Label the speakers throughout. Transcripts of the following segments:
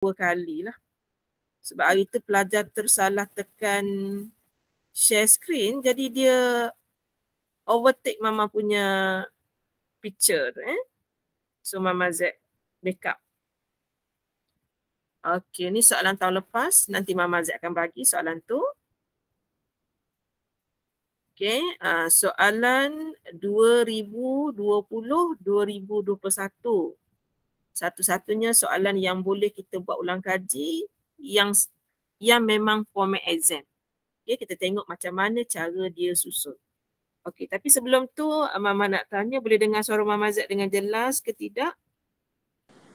Speaker 1: dua kali lah. Sebab hari tu pelajar tersalah tekan share screen jadi dia overtake mama punya picture eh. So mama Z backup. Okay, ni soalan tahun lepas. Nanti Mama Z akan bagi soalan tu. Okey, uh, soalan 2020-2021 satu-satunya soalan yang boleh kita buat ulang kaji yang yang memang format exam. Okay, kita tengok macam mana cara dia susun. Okey, tapi sebelum tu Mama nak tanya boleh dengar suara Mama Z dengan jelas ke tidak?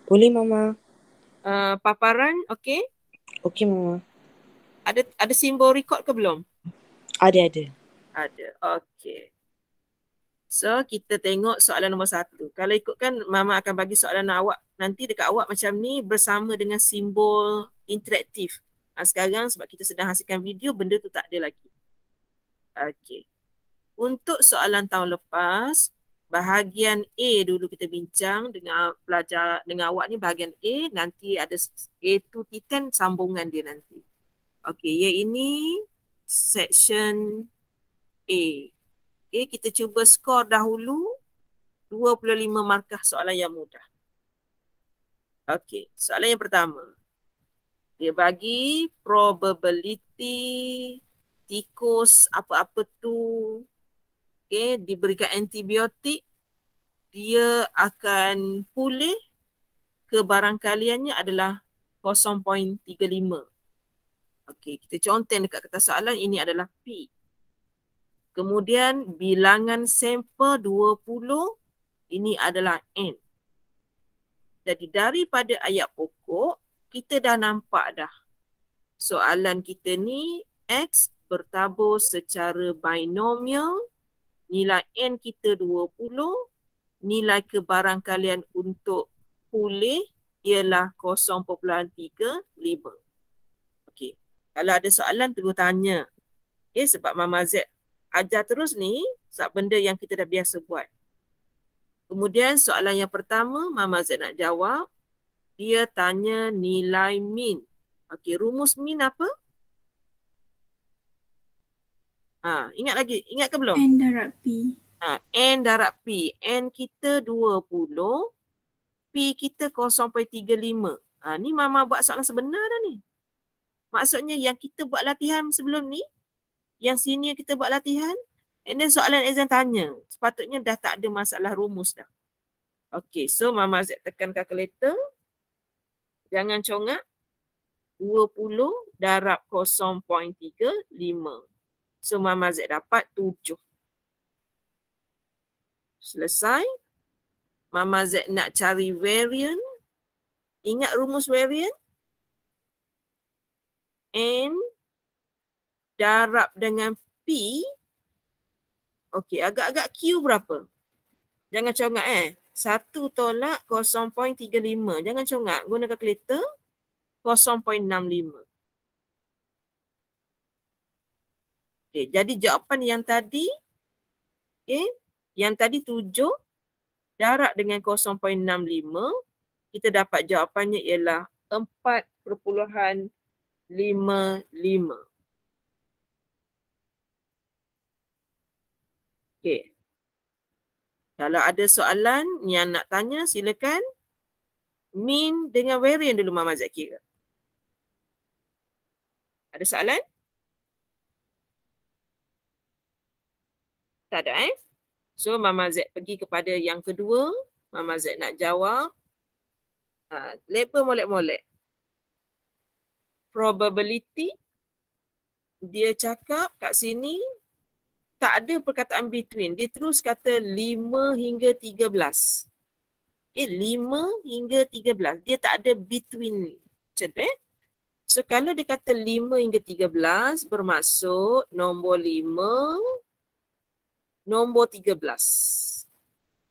Speaker 1: Boleh Mama. Uh, paparan, okey? Okey Mama. Ada ada simbol record ke belum? Ada, ada. Ada, okey. So kita tengok soalan nombor satu. Kalau ikutkan Mama akan bagi soalan awak nanti dekat awak macam ni bersama dengan simbol interaktif. Ha, sekarang sebab kita sedang hasilkan video benda tu tak ada lagi. Okey. Untuk soalan tahun lepas, bahagian A dulu kita bincang dengan pelajar dengan awak ni bahagian A nanti ada A tu t kan sambungan dia nanti. Okey, ya ini section A. Okay, kita cuba skor dahulu 25 markah soalan yang mudah. Okey, soalan yang pertama. Dia bagi probability tikus apa-apa tu okey, diberikan antibiotik dia akan pulih kebarangkaliannya adalah 0.35. Okey, kita conteng dekat kertas soalan ini adalah P. Kemudian bilangan sampel 20 ini adalah N. Jadi daripada ayat pokok, kita dah nampak dah soalan kita ni X bertabur secara binomial, nilai N kita 20, nilai kebarangkalian untuk pulih ialah 0.35. Okey. Kalau ada soalan, tunggu tanya. Okey, ya, sebab Mama Z ajar terus ni sebab benda yang kita dah biasa buat. Kemudian soalan yang pertama Mama Z nak jawab. Dia tanya nilai min. Okey, rumus min apa? Ha, ingat lagi, ingat ke belum? N darab P. Ha, N darab P. N kita 20. P kita 0.35. Ha, ni Mama buat soalan sebenar dah ni. Maksudnya yang kita buat latihan sebelum ni, yang senior kita buat latihan and then soalan exam tanya sepatutnya dah tak ada masalah rumus dah Okay, so mama Z tekan calculator jangan congak 20 darab 0.35 so mama Z dapat 7 selesai mama Z nak cari variant ingat rumus variant and darab dengan P Okey, agak-agak Q berapa? Jangan congak eh. 1 tolak 0.35. Jangan congak. Guna kalkulator 0.65. Okey, jadi jawapan yang tadi okey, yang tadi 7 darab dengan 0.65, kita dapat jawapannya ialah 4.55. Okey. Kalau ada soalan yang nak tanya silakan. Min dengan where yang dulu Mama Zaki. Ada soalan? Tak ada eh. So Mama Z pergi kepada yang kedua. Mama Z nak jawab. Ha, ah, lepa molek-molek. Probability. Dia cakap kat sini tak ada perkataan between. Dia terus kata lima hingga tiga belas. Okay, eh, lima hingga tiga belas, Dia tak ada between macam tu eh. So kalau dia kata lima hingga tiga belas bermaksud nombor lima, nombor 13.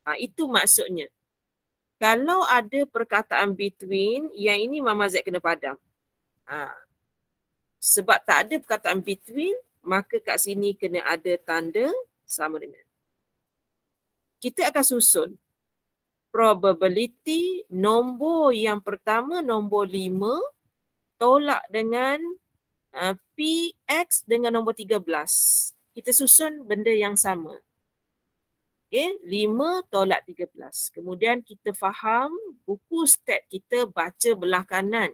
Speaker 1: Ha, itu maksudnya. Kalau ada perkataan between, yang ini Mama Z kena padam. Ha. Sebab tak ada perkataan between, maka kat sini kena ada tanda sama dengan. Kita akan susun probability nombor yang pertama nombor 5 tolak dengan uh, px dengan nombor 13. Kita susun benda yang sama. Okay, 5 tolak 13. Kemudian kita faham buku stat kita baca belah kanan.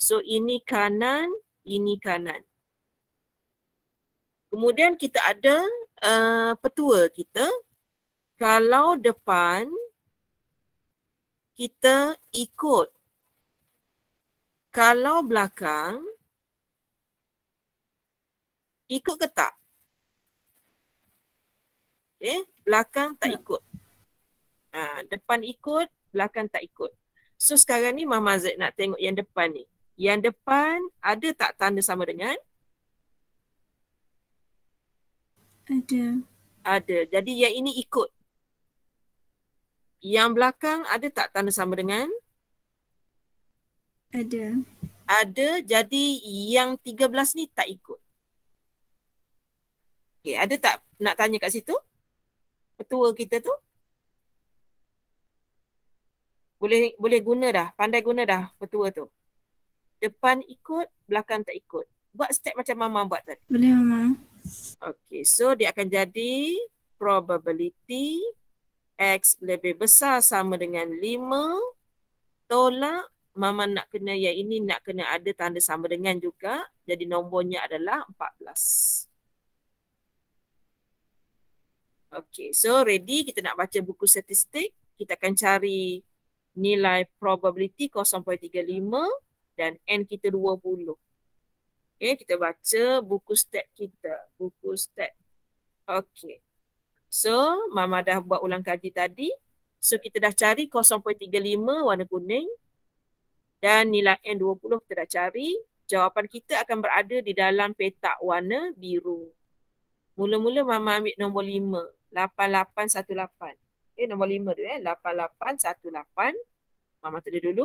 Speaker 1: So ini kanan, ini kanan. Kemudian kita ada uh, petua kita. Kalau depan kita ikut. Kalau belakang ikut ke tak? Okay. Belakang tak hmm. ikut. Ha, depan ikut, belakang tak ikut. So sekarang ni Mama Z nak tengok yang depan ni. Yang depan ada tak tanda sama dengan? Ada. Ada. Jadi yang ini ikut. Yang belakang ada tak tanda sama dengan? Ada. Ada. Jadi yang tiga belas ni tak ikut. Okay. ada tak nak tanya kat situ? Petua kita tu? Boleh boleh guna dah, pandai guna dah petua tu. Depan ikut, belakang tak ikut. Buat step macam mama buat tadi. Boleh mama. Okay, so dia akan jadi probability X lebih besar sama dengan 5 tolak Mama nak kena yang ini nak kena ada tanda sama dengan juga. Jadi nombornya adalah 14. Okay, so ready kita nak baca buku statistik. Kita akan cari nilai probability 0.35 dan N kita 20. Okay, kita baca buku step kita. Buku step. Okay. So, Mama dah buat ulang kaji tadi. So, kita dah cari 0.35 warna kuning. Dan nilai N20 kita dah cari. Jawapan kita akan berada di dalam petak warna biru. Mula-mula Mama ambil nombor 5. 8818. Eh, nombor 5 tu eh. 8818. Mama tulis dulu.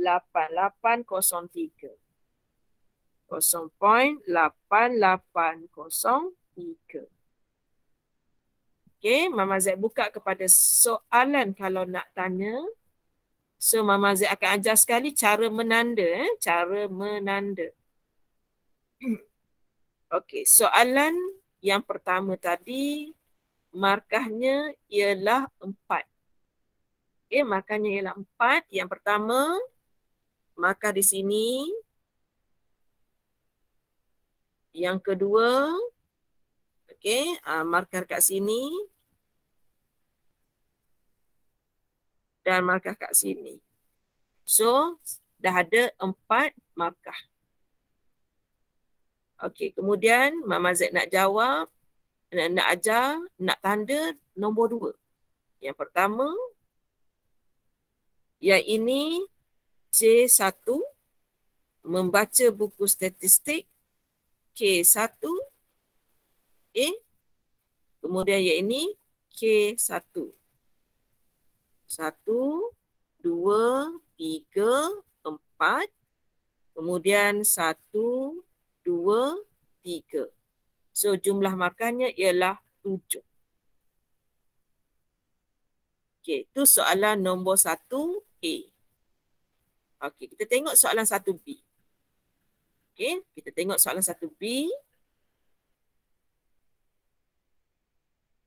Speaker 1: Okay, Mama Z buka kepada soalan kalau nak tanya. So, Mama Z akan ajar sekali cara menanda. Eh? Cara menanda. Okay, soalan yang pertama tadi, markahnya ialah empat. Okay, markahnya ialah empat. Yang pertama, maka di sini yang kedua okey uh, markah kat sini dan markah kat sini so dah ada empat markah okey kemudian mama Z nak jawab nak, nak ajar nak tanda nombor dua. yang pertama yang ini C1 membaca buku statistik K1 A kemudian yang ini K1 1 2 3 4 kemudian satu dua tiga. so jumlah markahnya ialah tujuh. okey itu soalan nombor satu A Okey, kita tengok soalan 1B. Okey, kita tengok soalan 1B.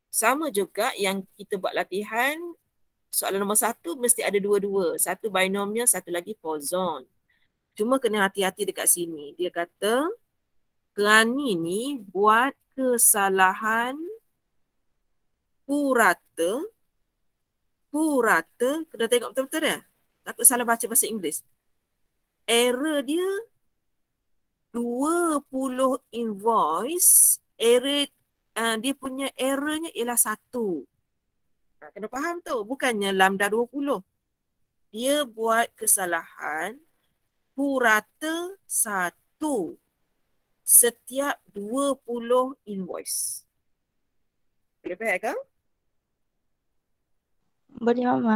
Speaker 1: Sama juga yang kita buat latihan, soalan nombor 1 mesti ada dua-dua. Satu binomial, satu lagi poisson. Cuma kena hati-hati dekat sini. Dia kata, kerani ni buat kesalahan purata. Purata, kena tengok betul-betul dah. -betul ya? takut salah baca bahasa Inggeris. Error dia 20 invoice, error uh, dia punya errornya ialah satu. Kena faham tu, bukannya lambda 20. Dia buat kesalahan purata satu setiap 20 invoice. Boleh faham kan? Boleh, Mama.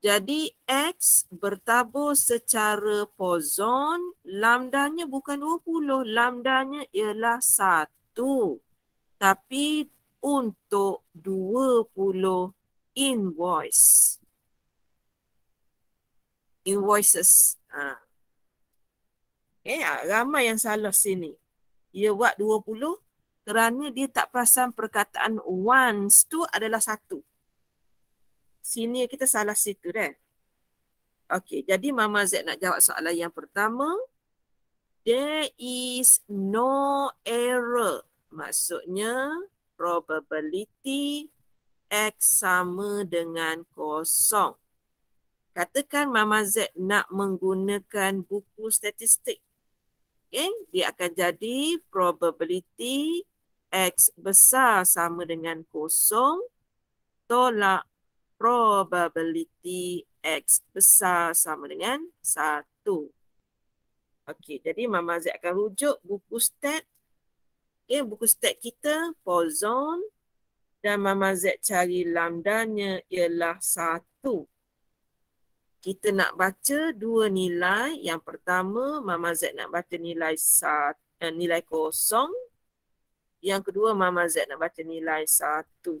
Speaker 1: Jadi X bertabur secara poson, lambdanya bukan 20, lambdanya ialah 1. Tapi untuk 20 invoice. Invoices. Ha. Eh, ramai yang salah sini. Dia buat 20 kerana dia tak perasan perkataan once tu adalah 1 sini kita salah situ kan. Okey, jadi Mama Z nak jawab soalan yang pertama. There is no error. Maksudnya probability X sama dengan kosong. Katakan Mama Z nak menggunakan buku statistik. Okay? Dia akan jadi probability X besar sama dengan kosong tolak probability X besar sama dengan 1. Okey, jadi Mama Z akan rujuk buku stat. Okey, buku stat kita, Poisson. Dan Mama Z cari lambdanya ialah 1. Kita nak baca dua nilai. Yang pertama, Mama Z nak baca nilai satu, eh, nilai kosong. Yang kedua, Mama Z nak baca nilai 1.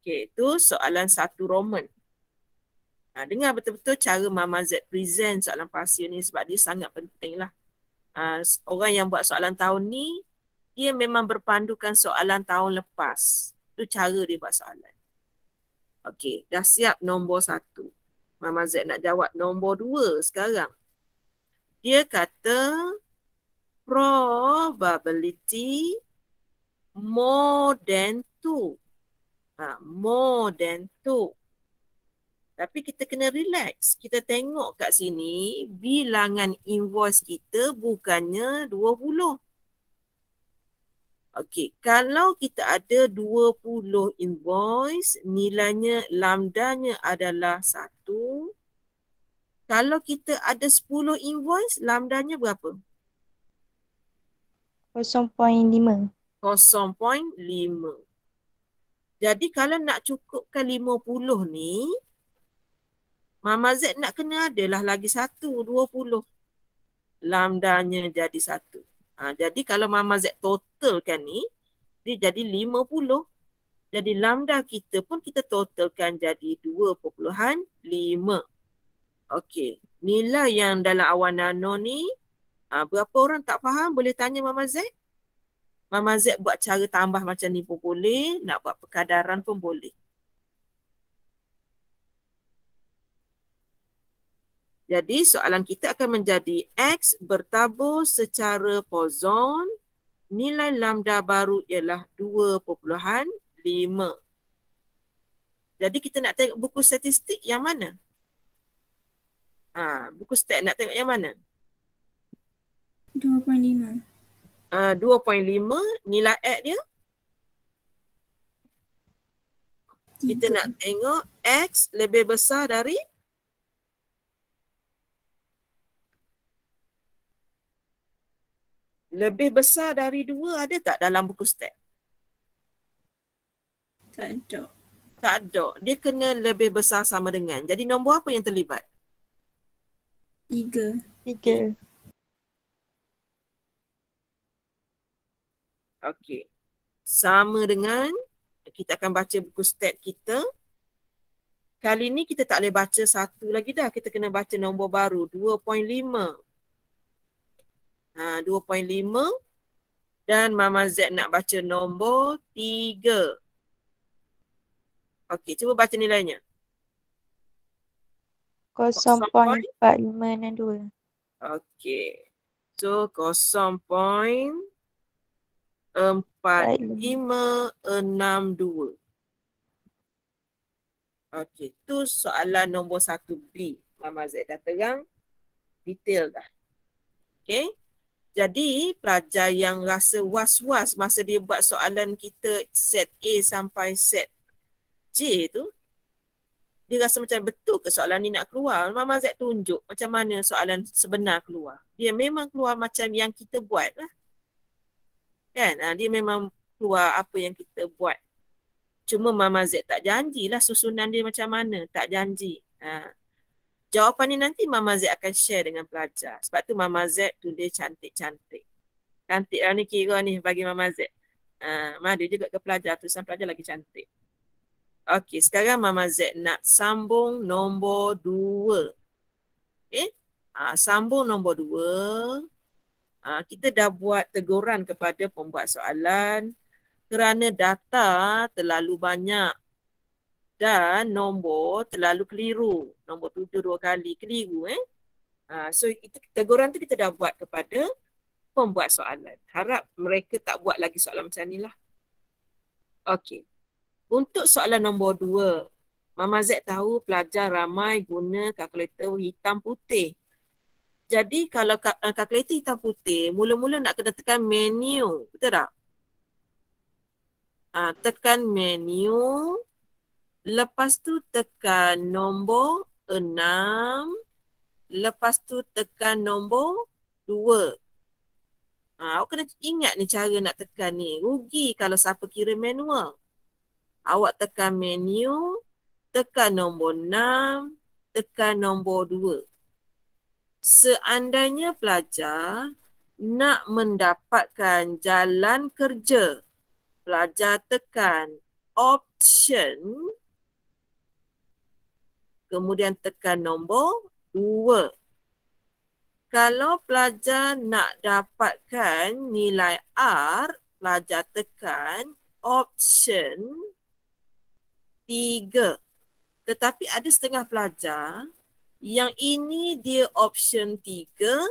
Speaker 1: Okay, itu soalan satu Roman. Ha, dengar betul-betul cara Mama Z present soalan pasir ni sebab dia sangat penting lah. Ha, orang yang buat soalan tahun ni, dia memang berpandukan soalan tahun lepas. Itu cara dia buat soalan. Okey, dah siap nombor satu. Mama Z nak jawab nombor dua sekarang. Dia kata probability more than two ha, more than two. Tapi kita kena relax. Kita tengok kat sini bilangan invoice kita bukannya dua puluh. Okey, kalau kita ada dua puluh invoice, nilainya lambdanya adalah satu. Kalau kita ada sepuluh invoice, lambdanya berapa? 0.5. Jadi kalau nak cukupkan 50 ni, Mama Z nak kena adalah lagi satu, 20. Lambdanya jadi satu. Ha, jadi kalau Mama Z totalkan ni, dia jadi 50. Jadi lambda kita pun kita totalkan jadi 2.5. Okey. Nilai yang dalam awan nano ni, ha, berapa orang tak faham boleh tanya Mama Z? Mama Z buat cara tambah macam ni pun boleh. Nak buat perkadaran pun boleh. Jadi soalan kita akan menjadi X bertabur secara pozon Nilai lambda baru ialah 2.5. Jadi kita nak tengok buku statistik yang mana? Ha, buku statistik nak tengok yang mana? 2.5. 2.5 ah, nilai X dia. Kita nak tengok X lebih besar dari Lebih besar dari 2 ada tak dalam buku step? Tak ada. Tak ada. Dia kena lebih besar sama dengan. Jadi nombor apa yang terlibat? 3. 3. Okey. Sama dengan kita akan baca buku step kita. Kali ni kita tak boleh baca satu lagi dah. Kita kena baca nombor baru. 2.5. Ha, 2.5. Dan Mama Z nak baca nombor 3. Okey, cuba baca nilainya. 0.5 dan 2. Okey. So 0.5 empat, lima, enam, dua. Okey, tu soalan nombor satu B. Mama Z dah terang. Detail dah. Okey. Jadi, pelajar yang rasa was-was masa dia buat soalan kita set A sampai set J tu, dia rasa macam betul ke soalan ni nak keluar? Mama Z tunjuk macam mana soalan sebenar keluar. Dia memang keluar macam yang kita buat lah. Kan? Ha, dia memang keluar apa yang kita buat. Cuma Mama Z tak janjilah susunan dia macam mana. Tak janji. Ha. Jawapan ni nanti Mama Z akan share dengan pelajar. Sebab tu Mama Z tu cantik-cantik. Cantik lah ni kira ni bagi Mama Z. Uh, dia juga ke pelajar tu. Sampai pelajar lagi cantik. Okey sekarang Mama Z nak sambung nombor dua. Okey. Uh, ah, sambung nombor dua. Ah, kita dah buat teguran kepada pembuat soalan kerana data terlalu banyak dan nombor terlalu keliru. Nombor tujuh dua kali keliru eh. Uh, so itu, teguran tu kita dah buat kepada pembuat soalan. Harap mereka tak buat lagi soalan macam ni lah. Okay. Untuk soalan nombor dua. Mama Z tahu pelajar ramai guna kalkulator hitam putih. Jadi kalau eh, kalkulator hitam putih, mula-mula nak kena tekan menu. Betul tak? Ha, tekan menu. Lepas tu tekan nombor 6. Lepas tu tekan nombor 2. Ha, ah, awak kena ingat ni cara nak tekan ni. Rugi kalau siapa kira manual. Awak tekan menu. Tekan nombor 6. Tekan nombor 2 seandainya pelajar nak mendapatkan jalan kerja, pelajar tekan option, kemudian tekan nombor 2. Kalau pelajar nak dapatkan nilai R, pelajar tekan option 3. Tetapi ada setengah pelajar yang ini dia option tiga.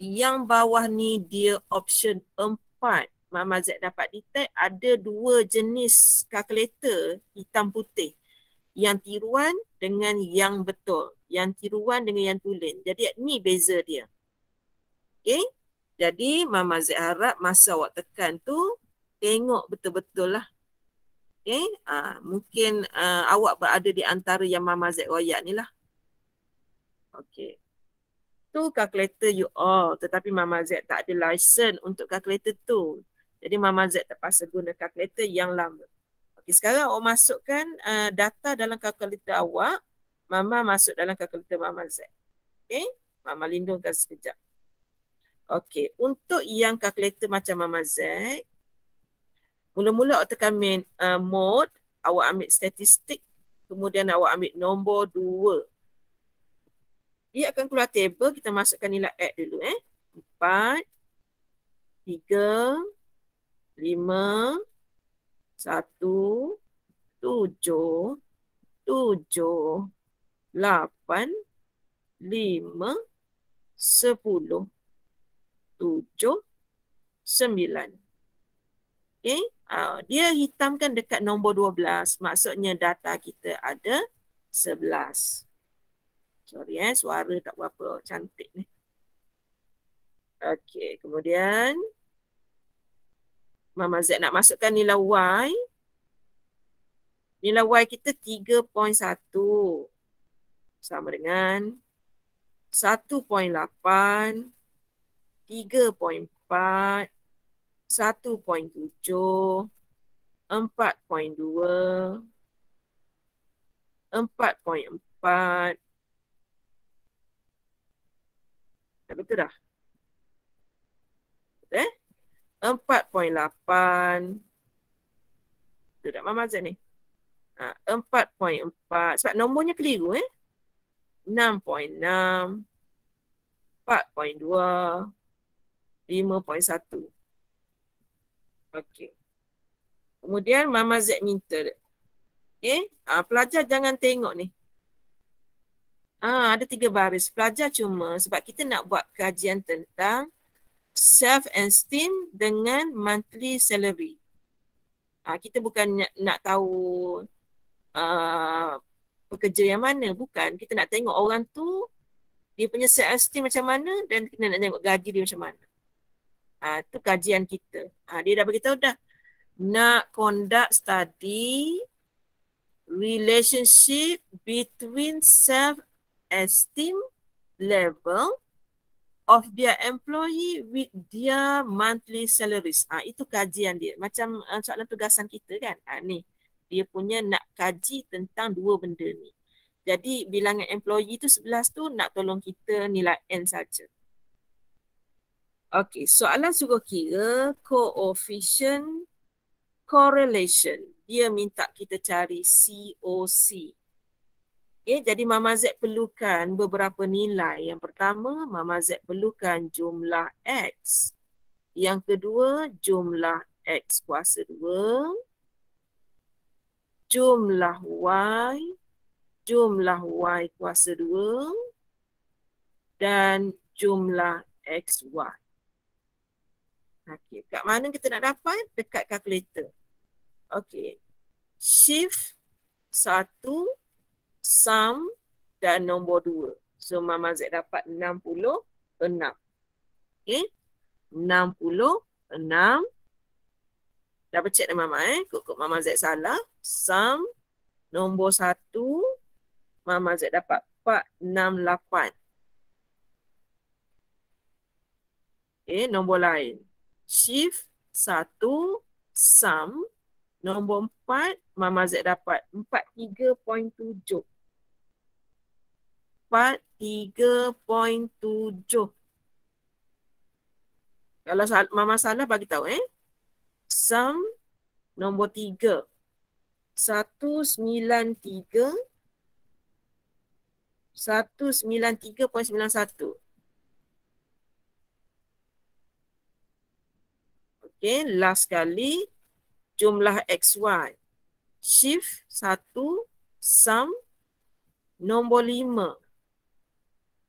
Speaker 1: Yang bawah ni dia option empat. Mama Z dapat detect ada dua jenis kalkulator hitam putih. Yang tiruan dengan yang betul. Yang tiruan dengan yang tulen. Jadi ni beza dia. Okay. Jadi Mama Z harap masa awak tekan tu tengok betul-betul lah. Okay. Uh, ah, mungkin uh, awak berada di antara yang Mama Z royak ni lah. Okay. Tu calculator you all tetapi Mama Z tak ada license untuk calculator tu. Jadi Mama Z terpaksa guna calculator yang lama. Okay, sekarang awak masukkan uh, data dalam calculator awak. Mama masuk dalam calculator Mama Z. Okay. Mama lindungkan sekejap. Okay. Untuk yang calculator macam Mama Z. Mula-mula awak tekan main, uh, mode. Awak ambil statistik. Kemudian awak ambil nombor dua. Dia akan keluar table. Kita masukkan nilai add dulu. Eh. empat tiga lima satu tujuh tujuh lapan lima sepuluh tujuh sembilan Okay. Uh, dia hitamkan dekat nombor 12. Maksudnya data kita ada 11. 11. Sorry eh, suara tak berapa cantik ni. Okey, kemudian Mama Z nak masukkan nilai Y. Nilai Y kita 3.1 sama dengan 1.8, 3.4, 1.7, 4.2, 4.4, tak betul dah. Eh? 4.8. Tu dah mama ni. Ha, 4.4 sebab nombornya keliru eh. 6.6 4.2 4.3 5.1 Okey. Kemudian Mama Z minta. Okey, ha, pelajar jangan tengok ni. Ah, ada tiga baris. Pelajar cuma sebab kita nak buat kajian tentang self esteem dengan monthly salary. Ah, kita bukan nak, nak tahu uh, pekerja yang mana, bukan. Kita nak tengok orang tu dia punya self esteem macam mana dan kita nak tengok gaji dia macam mana. Ah, tu kajian kita. Ah, dia dah beritahu dah nak conduct study relationship between self esteem level of their employee with their monthly salaries. Ah ha, itu kajian dia. Macam uh, soalan tugasan kita kan. Ah ha, ni dia punya nak kaji tentang dua benda ni. Jadi bilangan employee tu sebelas tu nak tolong kita nilai N saja. Okay, soalan suruh kira coefficient correlation. Dia minta kita cari COC. Okay, jadi Mama Z perlukan beberapa nilai. Yang pertama, Mama Z perlukan jumlah X. Yang kedua, jumlah X kuasa 2. Jumlah Y. Jumlah Y kuasa 2. Dan jumlah XY. Okay, kat mana kita nak dapat? Dekat kalkulator. Okay. Shift 1 sum dan nombor 2. So Mama Z dapat 66. Okay. 66. Double check dengan Mama eh. Kut-kut Mama Z salah. Sum nombor 1. Mama Z dapat 468. Okay. Nombor lain. Shift 1. Sum. Nombor 4. Mama Z dapat 43.7 dapat 3.7. Kalau mama salah bagi tahu eh. Sum nombor 3. 193 193.91. Okay, last kali jumlah XY. Shift 1, sum nombor 5.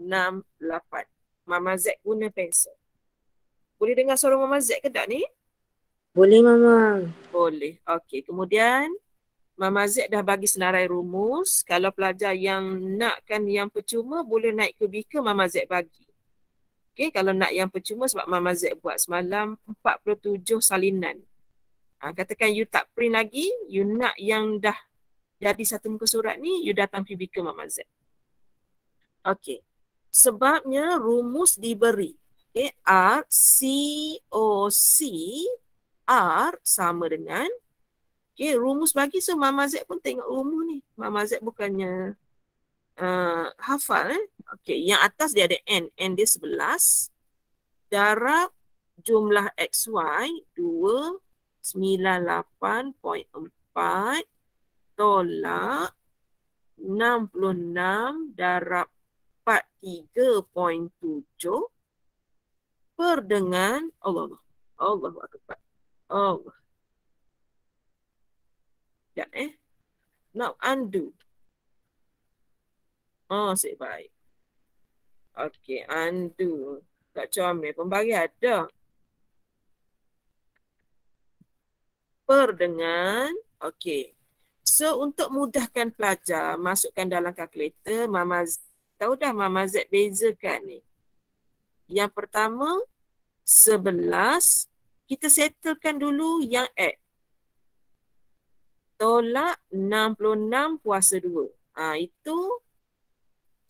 Speaker 1: enam, lapan. Mama Z guna pensel. Boleh dengar suara Mama Z ke tak ni? Boleh Mama. Boleh. Okey. Kemudian Mama Z dah bagi senarai rumus. Kalau pelajar yang nakkan yang percuma boleh naik ke bika Mama Z bagi. Okey. Kalau nak yang percuma sebab Mama Z buat semalam 47 salinan. Ha, katakan you tak print lagi, you nak yang dah jadi satu muka surat ni, you datang ke Mama Z. Okay sebabnya rumus diberi. Okay, R, C, O, C, R sama dengan okay, rumus bagi. So, Mama Z pun tengok rumus ni. Mama Z bukannya uh, hafal. Eh? Okay, yang atas dia ada N. N dia 11. Darab jumlah XY 298.4 tolak 66 darab dapat 3.7 per dengan Allah Allah Allah Akbar Allah ya eh now undo oh sik baik okey undo tak comel pembagi ada per dengan okey So untuk mudahkan pelajar masukkan dalam kalkulator Mama Z tahu dah Mama Z bezakan ni. Yang pertama, sebelas Kita settlekan dulu yang X. Tolak 66 puasa 2. Ha, itu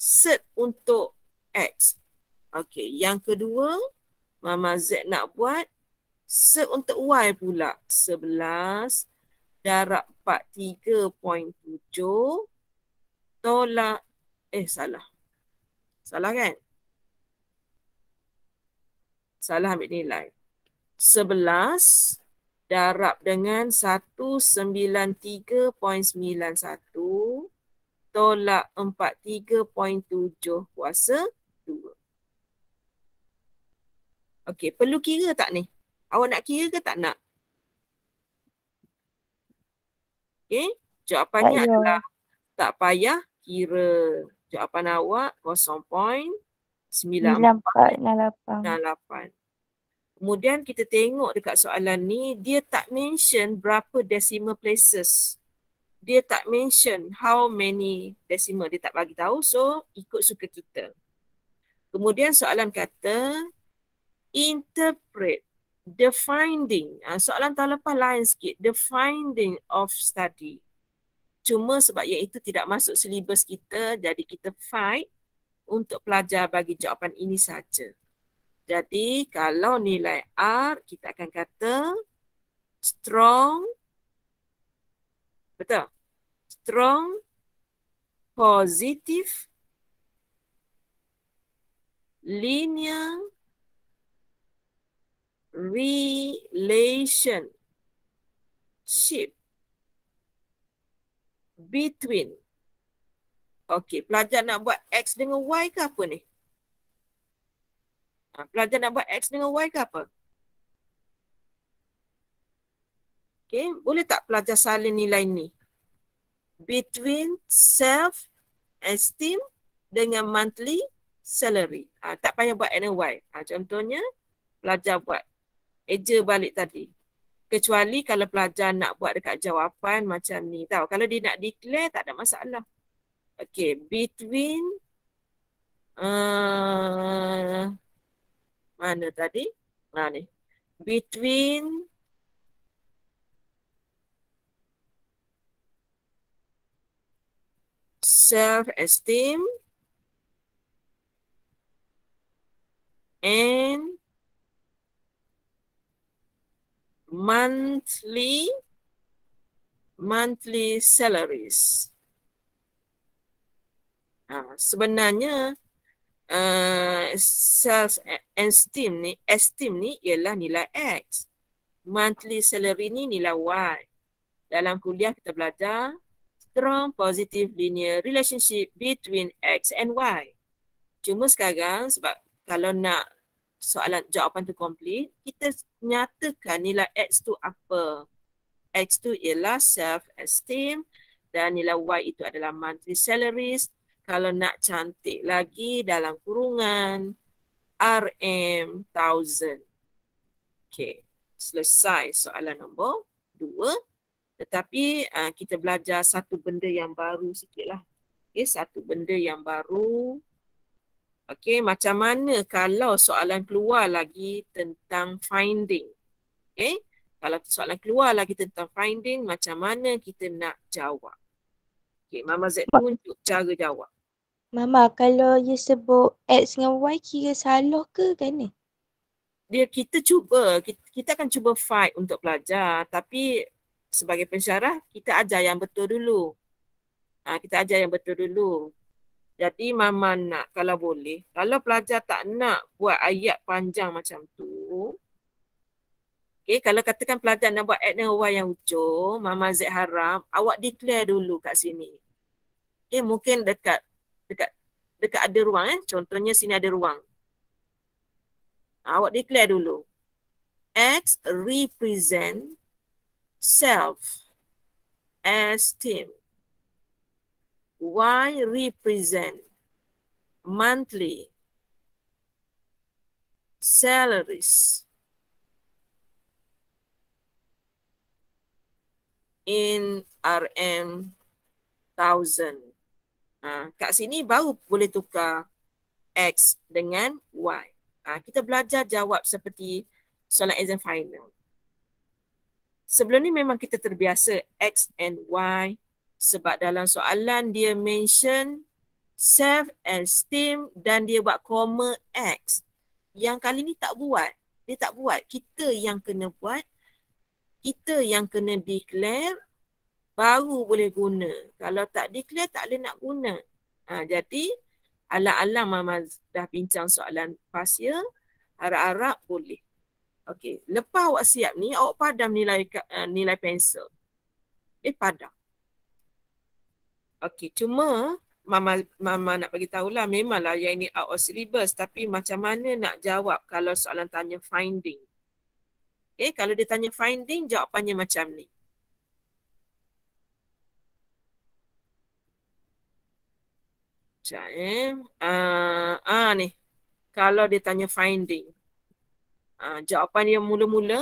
Speaker 1: set untuk X. Okey, yang kedua, Mama Z nak buat set untuk Y pula. sebelas darab 43.7 tolak, eh salah. Salah kan? Salah ambil nilai. 11 darab dengan 193.91 tolak 43.7 kuasa 2. Okey, perlu kira tak ni? Awak nak kira ke tak nak? Okey, jawapannya adalah tak payah kira. Jawapan awak 0.9468. Kemudian kita tengok dekat soalan ni, dia tak mention berapa decimal places. Dia tak mention how many decimal. Dia tak bagi tahu. So, ikut suka kita. Kemudian soalan kata, interpret the finding. Ah, soalan tahun lepas lain sikit. The finding of study cuma sebab yang itu tidak masuk silibus kita jadi kita fight untuk pelajar bagi jawapan ini saja. Jadi kalau nilai R kita akan kata strong betul. Strong positif, linear relationship between. Okey, pelajar nak buat X dengan Y ke apa ni? Ha, pelajar nak buat X dengan Y ke apa? Okey, boleh tak pelajar salin nilai ni? Between self-esteem dengan monthly salary. Ha, tak payah buat N dan Y. Ha, contohnya, pelajar buat eja balik tadi kecuali kalau pelajar nak buat dekat jawapan macam ni tau. Kalau dia nak declare tak ada masalah. Okay, between uh, mana tadi? Ha ni. Between self-esteem and monthly monthly salaries. Ha, sebenarnya uh, sales esteem ni esteem ni ialah nilai x. Monthly salary ni nilai y. Dalam kuliah kita belajar strong positive linear relationship between x and y. Cuma sekarang sebab kalau nak soalan jawapan tu complete, kita nyatakan nilai X tu apa. X tu ialah self-esteem dan nilai Y itu adalah monthly salaries. Kalau nak cantik lagi dalam kurungan RM1,000. Okay, selesai soalan nombor dua. Tetapi uh, kita belajar satu benda yang baru sikit lah. satu benda yang baru. Okay, macam mana kalau soalan keluar lagi tentang finding? Okay, kalau soalan keluar lagi tentang finding, macam mana kita nak jawab? Okay, Mama Z tunjuk cara jawab. Mama, kalau you sebut X dengan Y kira salah ke kan Dia kita cuba, kita, kita akan cuba fight untuk pelajar, tapi sebagai pensyarah kita ajar yang betul dulu. Ha, kita ajar yang betul dulu. Jadi mama nak kalau boleh, kalau pelajar tak nak buat ayat panjang macam tu. Okey, kalau katakan pelajar nak buat adna wa yang hujung, mama Z haram, awak declare dulu kat sini. Okey, mungkin dekat dekat dekat ada ruang kan? Contohnya sini ada ruang. Ha, awak declare dulu. X represent self esteem. Y represent monthly salaries in RM 1000. Ha, kat sini baru boleh tukar X dengan Y. Ha, kita belajar jawab seperti soalan exam final. Sebelum ni memang kita terbiasa X and Y sebab dalam soalan dia mention self esteem dan dia buat comma x yang kali ni tak buat dia tak buat kita yang kena buat kita yang kena declare baru boleh guna kalau tak declare tak boleh nak guna ha, jadi alam-alam mama dah bincang soalan pasir ya, harap-harap boleh Okey, lepas awak siap ni, awak padam nilai eh, nilai pensel. Eh, padam. Okey, cuma mama mama nak bagi tahulah memanglah yang ini out of syllabus tapi macam mana nak jawab kalau soalan tanya finding. Okey, eh, kalau dia tanya finding jawapannya macam ni. Jadi, eh. Uh, ah, ni. Kalau dia tanya finding. Uh, jawapan dia mula-mula.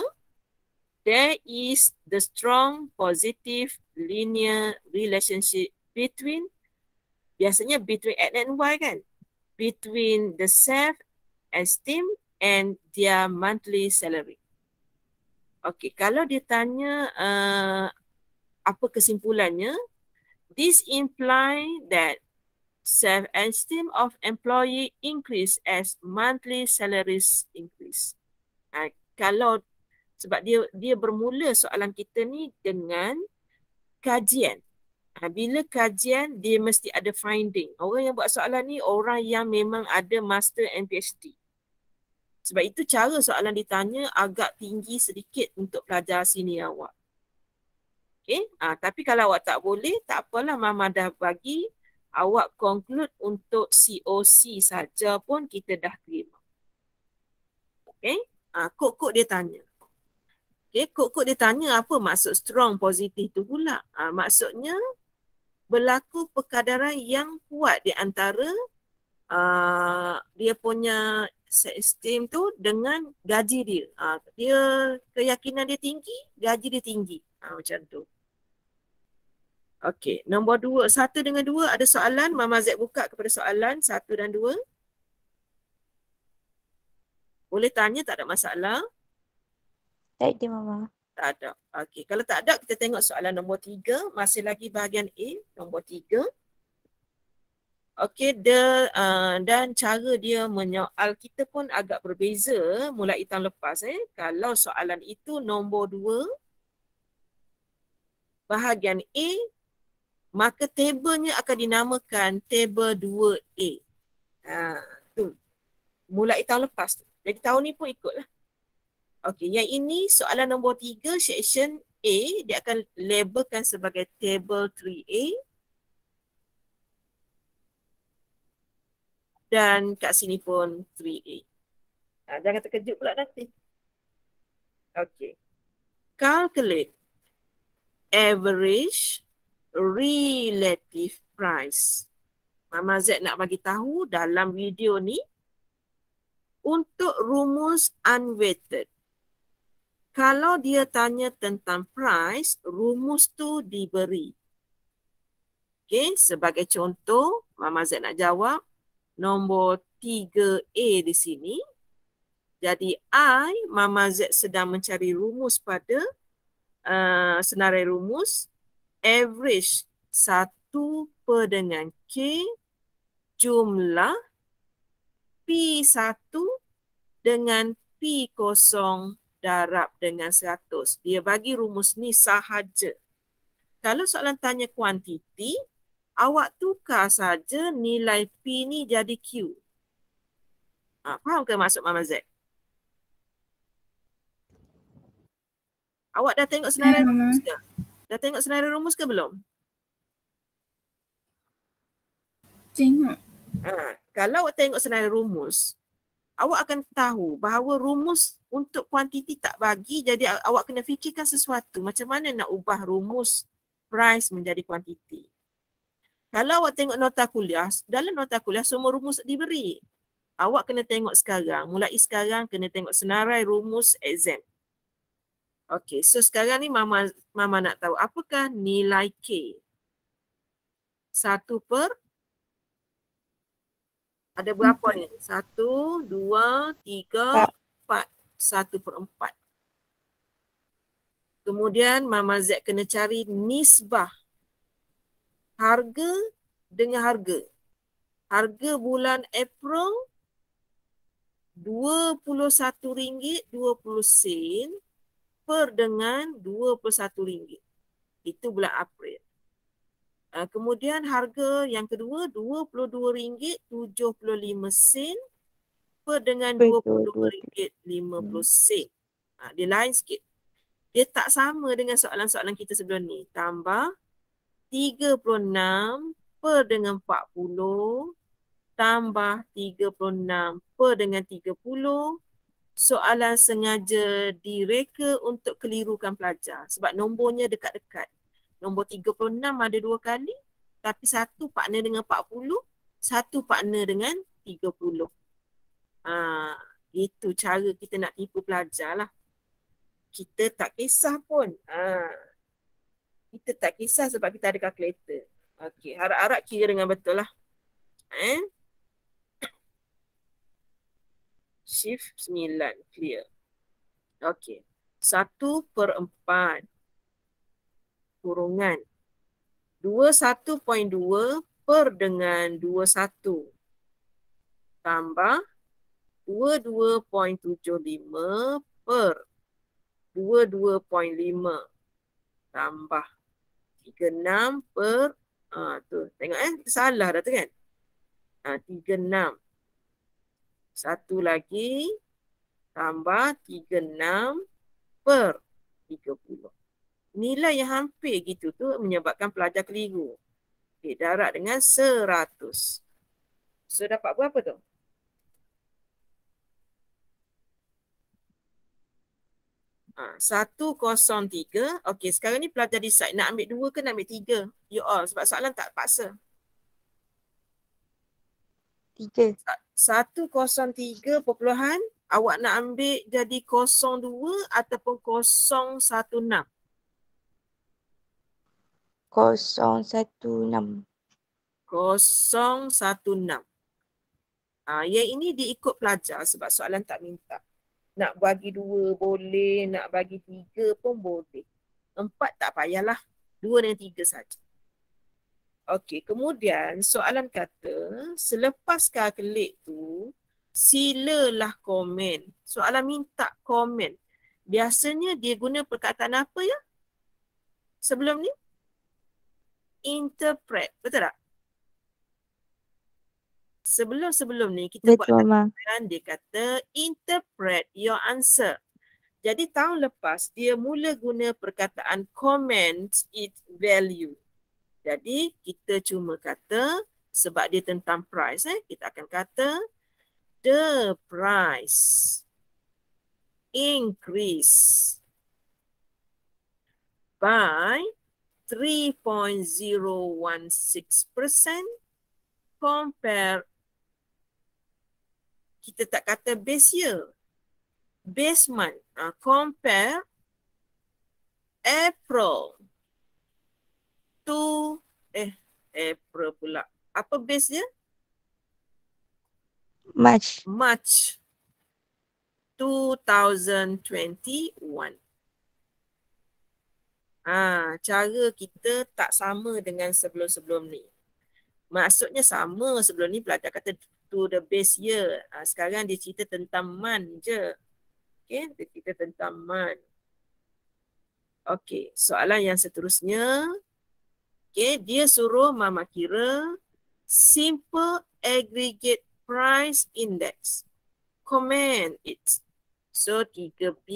Speaker 1: There is the strong positive linear relationship between biasanya between X and Y kan between the self esteem and their monthly salary. Okay, kalau dia tanya uh, apa kesimpulannya, this imply that self esteem of employee increase as monthly salaries increase. Uh, kalau sebab dia dia bermula soalan kita ni dengan kajian Ah, bila kajian dia mesti ada finding. Orang yang buat soalan ni orang yang memang ada master and PhD. Sebab itu cara soalan ditanya agak tinggi sedikit untuk pelajar sini awak. Okay? Ha, ah, tapi kalau awak tak boleh, tak apalah Mama dah bagi. Awak conclude untuk COC saja pun kita dah terima. Okay? Ha, ah, kok-kok dia tanya. Okay, kok-kok dia tanya apa maksud strong positif tu pula. Ha, maksudnya berlaku perkadaran yang kuat di antara uh, dia punya sistem tu dengan gaji dia. Uh, dia keyakinan dia tinggi, gaji dia tinggi. Uh, macam tu. Okey, nombor dua. Satu dengan dua ada soalan. Mama Z buka kepada soalan satu dan dua. Boleh tanya tak ada masalah. Baik dia Mama. Tak ada. Okey. Kalau tak ada, kita tengok soalan nombor tiga. Masih lagi bahagian A, nombor tiga. Okey, the uh, dan cara dia menyoal kita pun agak berbeza mulai tahun lepas. Eh. Kalau soalan itu nombor dua, bahagian A, maka tablenya akan dinamakan table dua a Ha, tu. Mulai tahun lepas tu. Jadi tahun ni pun ikutlah. Okey, yang ini soalan nombor tiga, section A, dia akan labelkan sebagai table 3A. Dan kat sini pun 3A. Ha, jangan terkejut pula nanti. Okey. Calculate average relative price. Mama Z nak bagi tahu dalam video ni, untuk rumus unweighted, kalau dia tanya tentang price, rumus tu diberi. Okay, sebagai contoh, Mama Z nak jawab nombor 3A di sini. Jadi I, Mama Z sedang mencari rumus pada uh, senarai rumus average 1 per dengan K jumlah P1 dengan P0 darab dengan 100. Dia bagi rumus ni sahaja. Kalau soalan tanya kuantiti, awak tukar saja nilai P ni jadi Q. Ha, faham ke maksud Mama Z? Awak dah tengok senarai hmm, ya, rumus ke? Dah tengok senarai rumus ke belum? Tengok. Ha, kalau awak tengok senarai rumus, awak akan tahu bahawa rumus untuk kuantiti tak bagi jadi awak kena fikirkan sesuatu macam mana nak ubah rumus price menjadi kuantiti. Kalau awak tengok nota kuliah, dalam nota kuliah semua rumus diberi. Awak kena tengok sekarang, mulai sekarang kena tengok senarai rumus exam. Okey, so sekarang ni mama mama nak tahu apakah nilai K? Satu per ada berapa ni? Satu, dua, tiga, tak. Satu per empat. Kemudian Mama Z kena cari nisbah harga dengan harga. Harga bulan April RM21.20 per dengan RM21. Itu bulan April. Ah, kemudian harga yang kedua RM22.75 apa dengan RM20.50? Hmm. Ha, dia lain sikit. Dia tak sama dengan soalan-soalan kita sebelum ni. Tambah 36 per dengan 40 tambah 36 per dengan 30. Soalan sengaja direka untuk kelirukan pelajar. Sebab nombornya dekat-dekat. Nombor 36 ada dua kali. Tapi satu partner dengan 40. Satu partner dengan 30. Ha, itu cara kita nak tipu pelajar lah. Kita tak kisah pun. Ha. Kita tak kisah sebab kita ada kalkulator. Okey, harap-harap kira dengan betul lah. Eh? Shift 9, clear. Okey, 1 per 4 kurungan 21.2 per dengan 21 tambah 22.75 per 22.5 tambah 36 per ha, tu tengok eh salah dah tu kan ha, 36 satu lagi tambah 36 per 30 nilai yang hampir gitu tu menyebabkan pelajar keliru okay, darab dengan 100 so dapat berapa tu Ha, satu kosong tiga. Okey sekarang ni pelajar decide nak ambil dua ke nak ambil tiga. You all sebab soalan tak paksa. Tiga. Satu kosong perpuluhan. Awak nak ambil jadi kosong dua ataupun kosong satu enam. Kosong satu enam. Kosong satu enam. Ah, yang ini diikut pelajar sebab soalan tak minta. Nak bagi dua boleh, nak bagi tiga pun boleh. Empat tak payahlah. Dua dengan tiga saja. Okey, kemudian soalan kata, selepas kalkulat tu, silalah komen. Soalan minta komen. Biasanya dia guna perkataan apa ya? Sebelum ni? Interpret, betul tak? sebelum-sebelum ni kita Betul buat pertanyaan dia kata interpret your answer. Jadi tahun lepas dia mula guna perkataan comment its value. Jadi kita cuma kata sebab dia tentang price eh kita akan kata the price increase by 3.016% compare kita tak kata base year. Base month. Uh, compare April to eh April pula. Apa base dia? March. March 2021. Ah, ha, cara kita tak sama dengan sebelum-sebelum ni. Maksudnya sama sebelum ni pelajar kata to the best year. Uh, sekarang dia cerita tentang man je. Okay, dia cerita tentang man. Okay, soalan yang seterusnya. Okay, dia suruh mama kira simple aggregate price index. Comment it. So, 3B.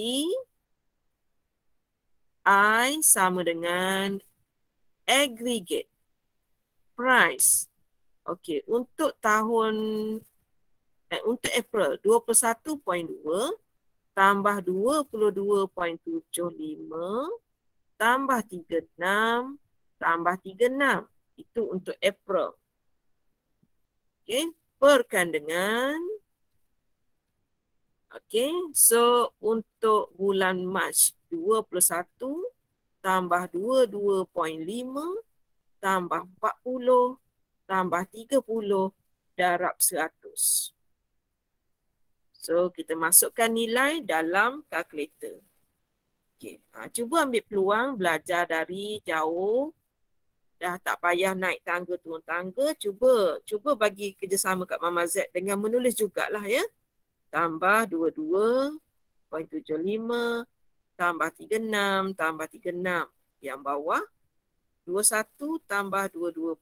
Speaker 1: I sama dengan aggregate price Okey, untuk tahun eh, untuk April 21.2 tambah 22.75 tambah 36 tambah 36. Itu untuk April. Okey, perkandungan Okey, so untuk bulan Mac 21 tambah 22.5 tambah 40 tambah 30 darab 100. So kita masukkan nilai dalam kalkulator. Okay. Ha, cuba ambil peluang belajar dari jauh. Dah tak payah naik tangga turun tangga. Cuba cuba bagi kerjasama kat Mama Z dengan menulis jugalah ya. Tambah 22.75 tambah 36 tambah 36. Yang bawah 21 tambah 22.5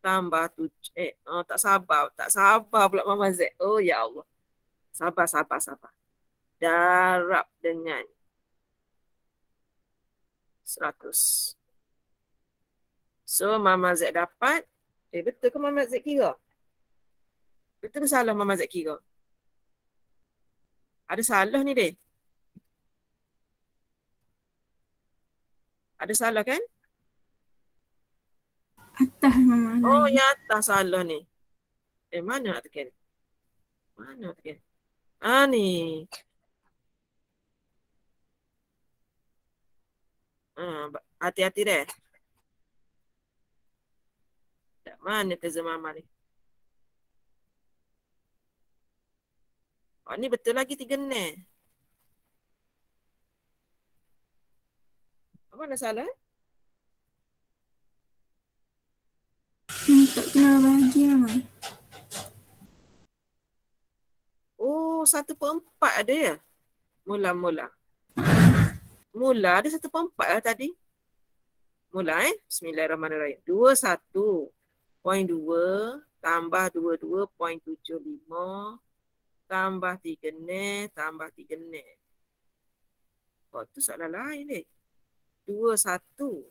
Speaker 1: tambah tu eh, oh, tak sabar tak sabar pula mama Z oh ya Allah sabar sabar sabar darab dengan 100 so mama Z dapat eh betul ke mama Z kira betul ke salah mama Z kira ada salah ni deh ada salah kan atas mama. Oh, ni. yang atas salah ni. Eh, mana nak tekan? Mana nak tekan? Ah, ni. Ah, hati-hati deh. Tak mana teza mama ni. Oh, ni betul lagi tiga ni. Apa nak salah? tak kenal bahagia mama. Oh, satu per empat ada ya? Mula-mula. Mula ada satu per empat lah tadi. Mula eh. Bismillahirrahmanirrahim. Dua satu. Point dua. Tambah dua dua. Point tujuh lima. Tambah tiga ni. Tambah tiga ni. Oh, tu soalan lain ni. Dua satu.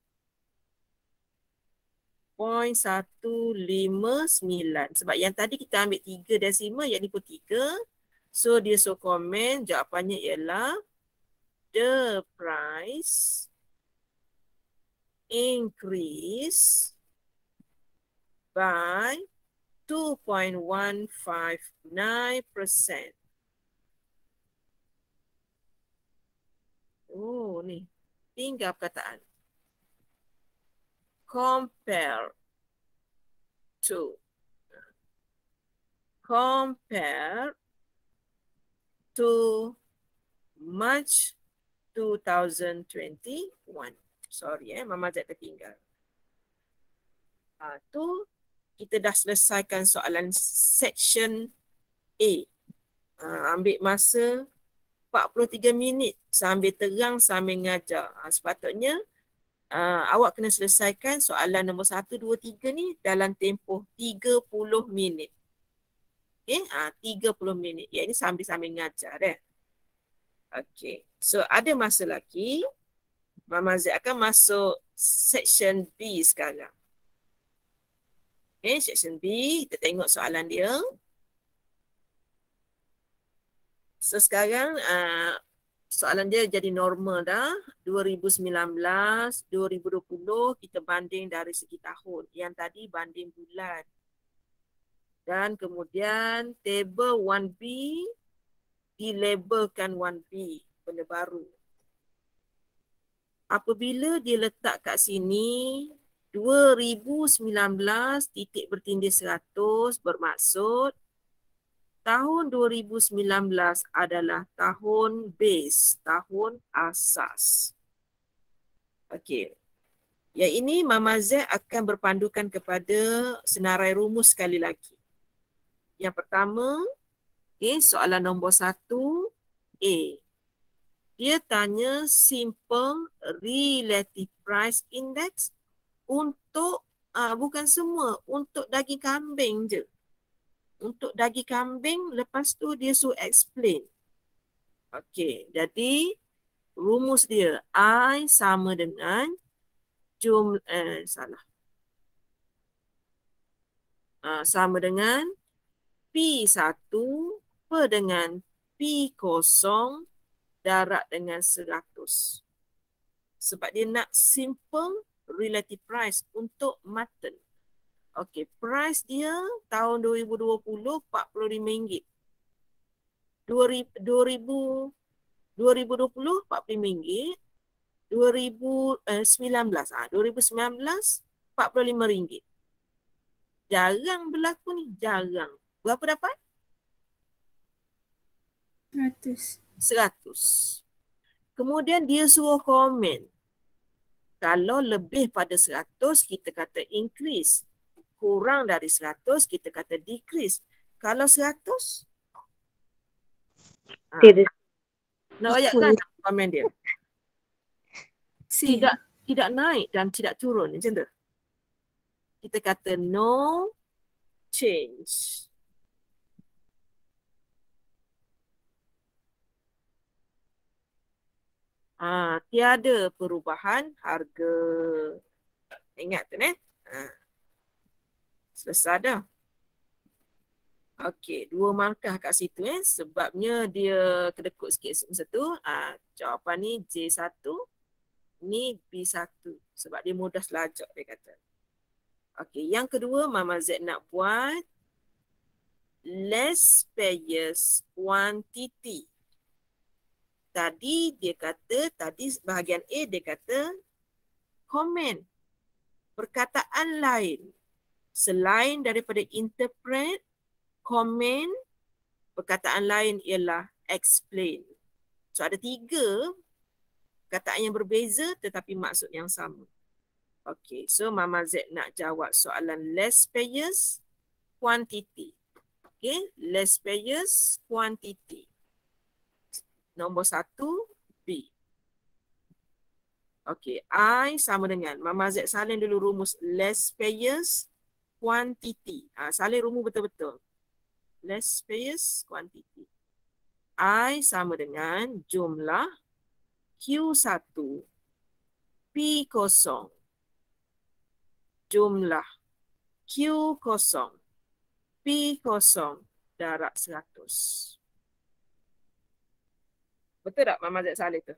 Speaker 1: 0.159 sebab yang tadi kita ambil 3 desimal yang ni pun 3 so dia so komen jawapannya ialah the price increase by 2.159% oh ni tinggal perkataan compare to compare to March 2021. Sorry eh, Mama tak tertinggal. Ha, tu kita dah selesaikan soalan section A. Ha, ambil masa 43 minit sambil terang sambil mengajar. Ha, ah, sepatutnya uh, awak kena selesaikan soalan nombor 1, 2, 3 ni dalam tempoh 30 minit. Okay, uh, 30 minit. Ia ini sambil-sambil ngajar. Eh? Okay, so ada masa lagi. Mama Z akan masuk section B sekarang. Okay, section B. Kita tengok soalan dia. So sekarang uh, soalan dia jadi normal dah 2019 2020 kita banding dari segi tahun yang tadi banding bulan dan kemudian table 1B dilabelkan 1B benda baru apabila dia letak kat sini 2019 titik bertindih 100 bermaksud 2019 tahun 2019 adalah tahun base, tahun asas. Okey. Ya ini Mama Z akan berpandukan kepada senarai rumus sekali lagi. Yang pertama, okay, soalan nombor satu, A. Dia tanya simple relative price index untuk, uh, bukan semua, untuk daging kambing je untuk daging kambing lepas tu dia suruh explain. Okey, jadi rumus dia I sama dengan jumlah eh, salah. Uh, sama dengan P1 per dengan P0 darat dengan 100. Sebab dia nak simple relative price untuk mutton. Okey, price dia tahun 2020 RM45. 2020 RM45. 2019 eh, ah 2019 RM45. Jarang berlaku ni, jarang. Berapa dapat? 100. 100. Kemudian dia suruh komen. Kalau lebih pada 100 kita kata increase kurang dari 100 kita kata decrease. Kalau 100 ah. Nak ayat kan komen dia. Tidak tidak naik dan tidak turun macam tu. Kita kata no change. Ha, tiada perubahan harga. Ingat tu, eh? Ha. Selesai dah. Okey, dua markah kat situ eh. Sebabnya dia kedekut sikit masa tu. Ah, jawapan ni J1, ni B1. Sebab dia mudah selajak dia kata. Okey, yang kedua Mama Z nak buat. Less payers quantity. Tadi dia kata, tadi bahagian A dia kata komen. Perkataan lain selain daripada interpret, comment, perkataan lain ialah explain. So ada tiga perkataan yang berbeza tetapi maksud yang sama. Okay, so Mama Z nak jawab soalan less payers quantity. Okay, less payers quantity. Nombor satu, B. Okay, I sama dengan Mama Z salin dulu rumus less payers quantity. Ha, ah, salih rumus betul-betul. Less space, quantity. I sama dengan jumlah Q1, P0. Jumlah Q0, P0, darab 100. Betul tak Mama Z salih tu?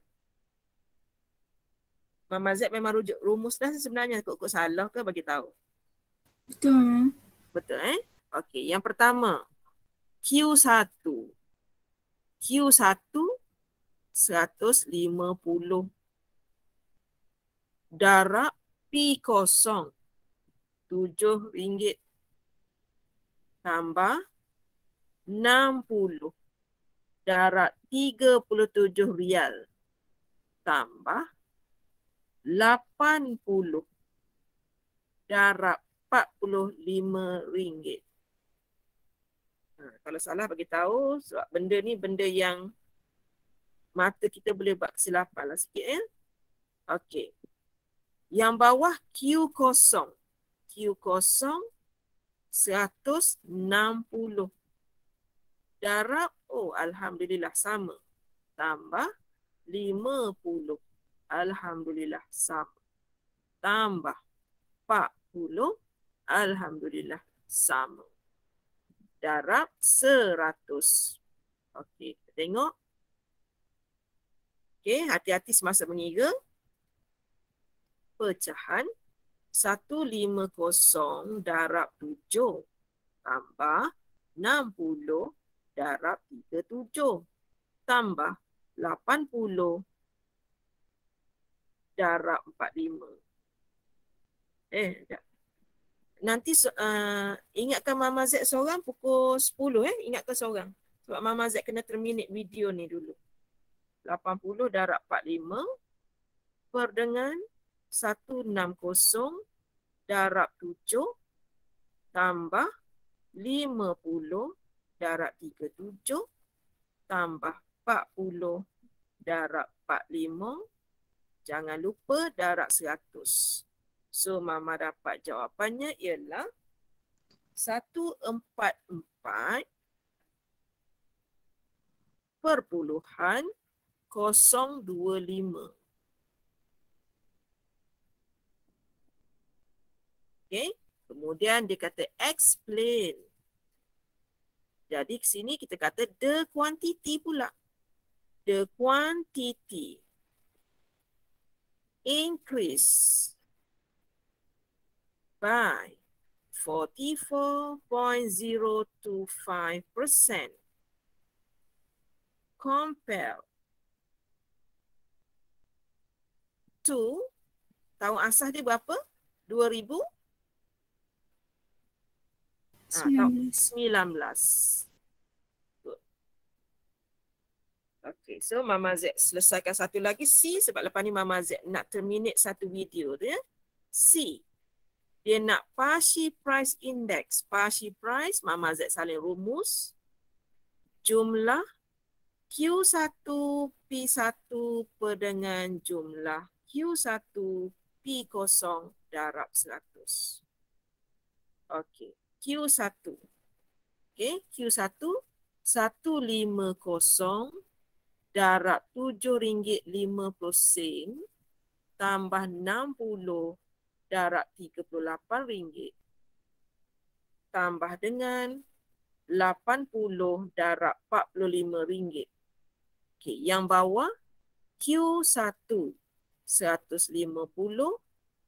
Speaker 1: Mama Z memang rujuk rumus dah sebenarnya. Kok-kok salah ke bagi tahu? Betul. Eh? Betul eh? Okey, yang pertama Q1. Q1 150. Darab p kosong tujuh ringgit tambah enam puluh darab tiga puluh tujuh rial tambah lapan puluh darab RM45. Ha, kalau salah bagi tahu sebab benda ni benda yang mata kita boleh buat kesilapan lah sikit eh. Okey. Yang bawah Q kosong. Q kosong 160. Darab, oh Alhamdulillah sama. Tambah 50. Alhamdulillah sama. Tambah 40. Alhamdulillah sama. Darab seratus. Okey, kita tengok. Okey, hati-hati semasa mengira. Pecahan. Satu lima kosong darab tujuh. Tambah enam puluh darab tiga tujuh. Tambah lapan puluh darab empat lima. Eh, sekejap nanti uh, ingatkan Mama Z seorang pukul 10 eh. Ingatkan seorang. Sebab Mama Z kena terminate video ni dulu. 80 darab 45 per dengan 160 darab 7 tambah 50 darab 37 tambah 40 darab 45 jangan lupa darab 100 So mama dapat jawapannya ialah 144 perpuluhan 025. Okay. Kemudian dia kata explain. Jadi ke sini kita kata the quantity pula. The quantity increase by 44.025% compared to tahun asas dia berapa? 2000 19. Ah, Good. Okay, so Mama Z selesaikan satu lagi C sebab lepas ni Mama Z nak terminate satu video dia. Ya. C dia nak Fashi Price Index. Fashi Price, Mama Z saling rumus. Jumlah Q1 P1 per dengan jumlah Q1 P0 darab 100. Okey, Q1. Okey, Q1 150 darab ringgit RM7.50 tambah 60 darab rm ringgit, tambah dengan 80 darab rm ringgit. Okay, yang bawah Q1 150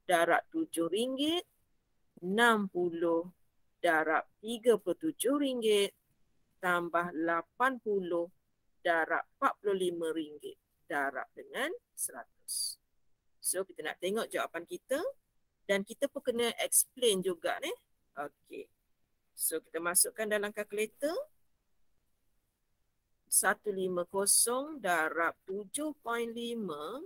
Speaker 1: darab RM7 60 darab rm ringgit, tambah 80 darab rm ringgit, darab dengan 100. So kita nak tengok jawapan kita dan kita pun kena explain juga ni. Eh? Okey. So kita masukkan dalam kalkulator 150 darab 7.5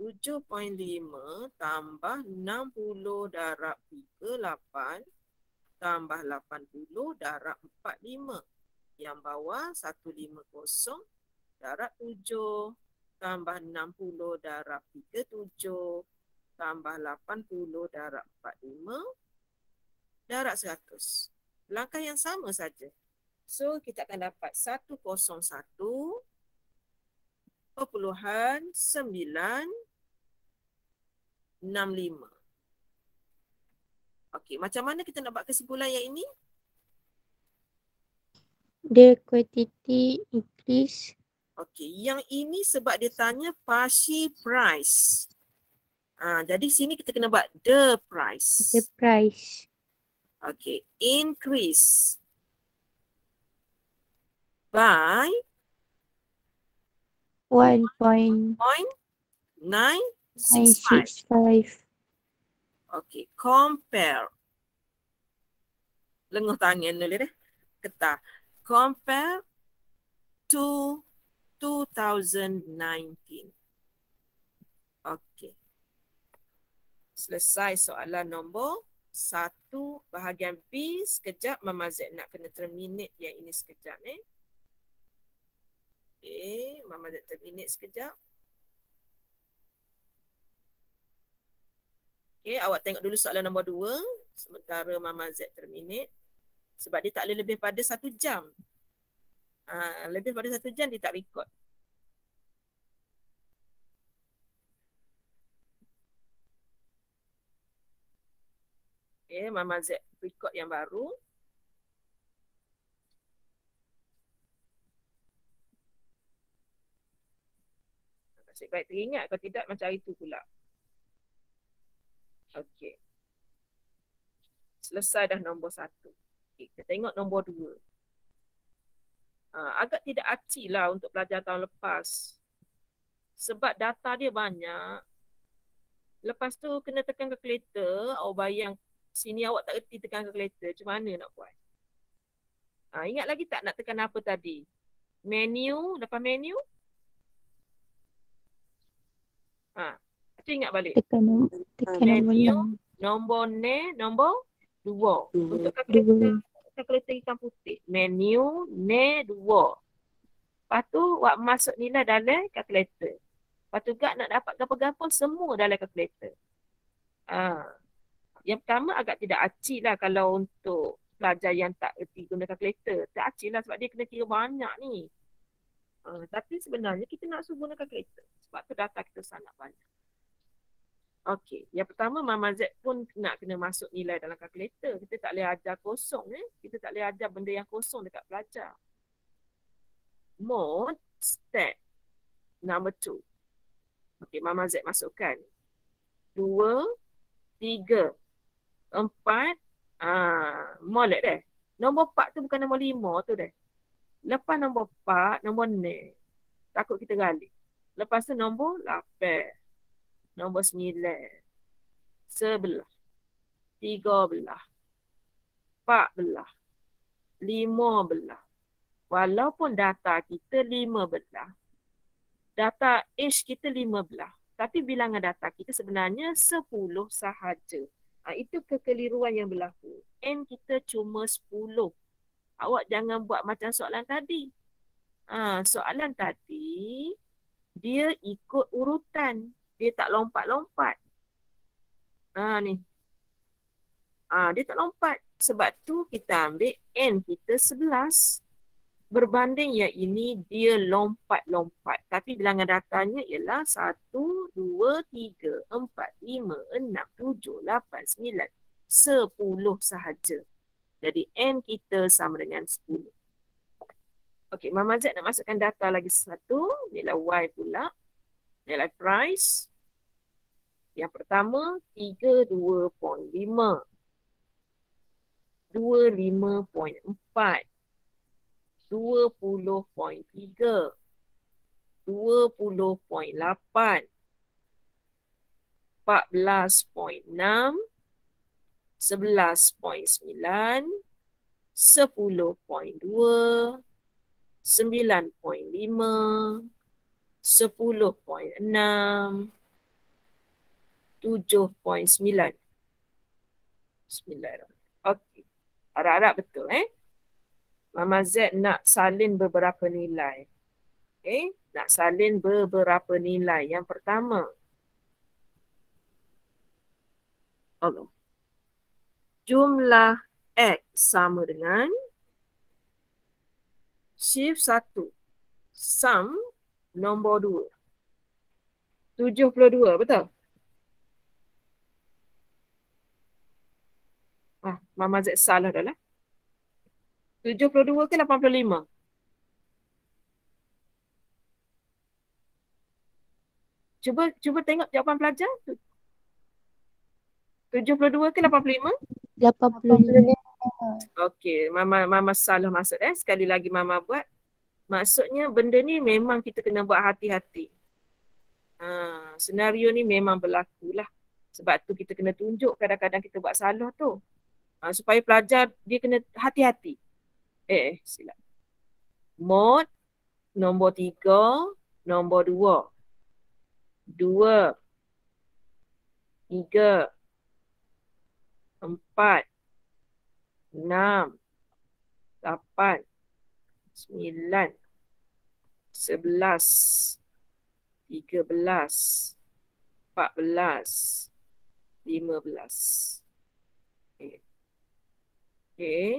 Speaker 1: 7.5 tambah 60 darab 38 tambah 80 darab 45. Yang bawah 150 darab 7 tambah 60 darab 37 tambah 80 darab 45 darab 100. Langkah yang sama saja. So kita akan dapat 101, 101.965. Okey, macam mana kita nak buat kesimpulan yang ini? The quantity increase. Okey, yang ini sebab dia tanya partial price. Ah, jadi sini kita kena buat the price. The price. Okay, increase by one point nine six five. Okay, compare. Lengah tangan dulu deh. Kita compare to 2019. Okay selesai soalan nombor satu bahagian B sekejap Mama Z nak kena terminate yang ini sekejap ni. Eh. Okay, Mama Z terminate sekejap. Okay, awak tengok dulu soalan nombor dua sementara Mama Z terminate. Sebab dia tak boleh lebih pada satu jam. Ha, lebih pada satu jam dia tak record. Okay, Mama Z record yang baru. Asyik baik teringat kalau tidak macam hari itu pula. Okay. Selesai dah nombor satu. Okay, kita tengok nombor dua. Uh, agak tidak acik lah untuk pelajar tahun lepas. Sebab data dia banyak. Lepas tu kena tekan kalkulator. Awak bayang sini awak tak reti tekan calculator, macam mana nak buat? Ha, ingat lagi tak nak tekan apa tadi? Menu, lepas menu? Ha, ingat balik. Tekan, ha, tekan ha, menu, nombor ne, nombor dua. Untuk calculator, calculator ikan putih. Menu, ne, dua. Lepas tu, awak masuk nilai dalam calculator. Lepas tu, nak dapat gampang-gampang semua dalam calculator. Ah. Ha yang pertama agak tidak acik lah kalau untuk pelajar yang tak erti guna kalkulator. Tak acik lah sebab dia kena kira banyak ni. Uh, tapi sebenarnya kita nak suruh guna kalkulator sebab tu data kita sangat banyak. Okey, yang pertama Mama Z pun nak kena masuk nilai dalam kalkulator. Kita tak boleh ajar kosong eh. Kita tak boleh ajar benda yang kosong dekat pelajar. Mode step number two. Okey, Mama Z masukkan. Dua, tiga empat, ah, molek deh. Nombor empat tu bukan nombor lima tu deh. Lepas nombor empat, nombor ni. Takut kita galik. Lepas tu nombor lapan. Nombor sembilan. Sebelah. Tiga belah. Empat belah. Lima belah. Walaupun data kita lima belah. Data age kita lima belah. Tapi bilangan data kita sebenarnya sepuluh sahaja. Ha, itu kekeliruan yang berlaku. N kita cuma 10. Awak jangan buat macam soalan tadi. Ha, soalan tadi, dia ikut urutan. Dia tak lompat-lompat. Ha, ni. Ha, dia tak lompat. Sebab tu kita ambil N kita 11 berbanding yang ini dia lompat-lompat. Tapi bilangan datanya ialah 1, 2, 3, 4, 5, 6, 7, 8, 9, 10 sahaja. Jadi N kita sama dengan 10. Okey, Mama Z nak masukkan data lagi satu. Nilai Y pula. Nilai price. Yang pertama, 3, 2.5. 2, 5.4. Empat. Bismillahirrahmanirrahim. Okey. Harap-harap betul eh. Mama Z nak salin beberapa nilai. Okay? Eh, nak salin beberapa nilai. Yang pertama. Allah. Jumlah X sama dengan shift 1. Sum nombor 2. 72, betul? Ah, Mama Z salah dah lah. 72 ke 85? Cuba cuba tengok jawapan pelajar. 72 ke 85? 85. Okey, mama mama salah masuk eh. Sekali lagi mama buat. Maksudnya benda ni memang kita kena buat hati-hati. Ha, senario ni memang berlaku lah. Sebab tu kita kena tunjuk kadang-kadang kita buat salah tu. Ha, supaya pelajar dia kena hati-hati. Eh, silap. Mod nombor tiga, nombor dua. Dua. Tiga. Empat. Enam. Lapan. Sembilan. Sebelas. Tiga belas. Empat belas. Lima belas. Eh. Okay.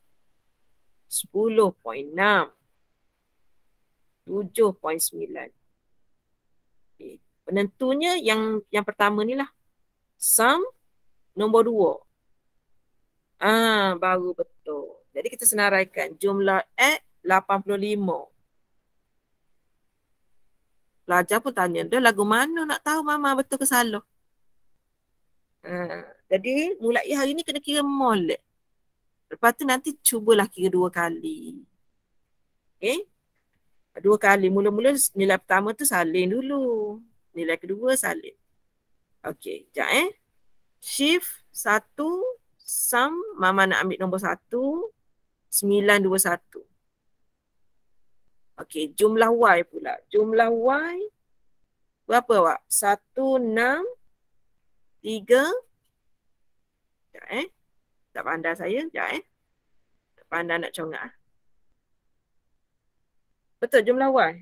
Speaker 1: Eh, penentunya yang yang pertama ni lah. Sum nombor dua. Ah, baru betul. Jadi kita senaraikan jumlah X 85. Pelajar pun tanya, dia lagu mana nak tahu mama betul ke salah? Ah, jadi mulai hari ni kena kira molek. Lepas tu nanti cubalah kira dua kali. Okay? Eh? Dua kali. Mula-mula nilai pertama tu salin dulu. Nilai kedua salin. Okay, sekejap eh. Shift satu, sum, Mama nak ambil nombor satu, sembilan, dua, satu. Okay, jumlah Y pula. Jumlah Y berapa awak? Satu, enam, tiga, sekejap eh. Tak pandai saya, sekejap eh. Tak pandai nak congak. Betul jumlah Y?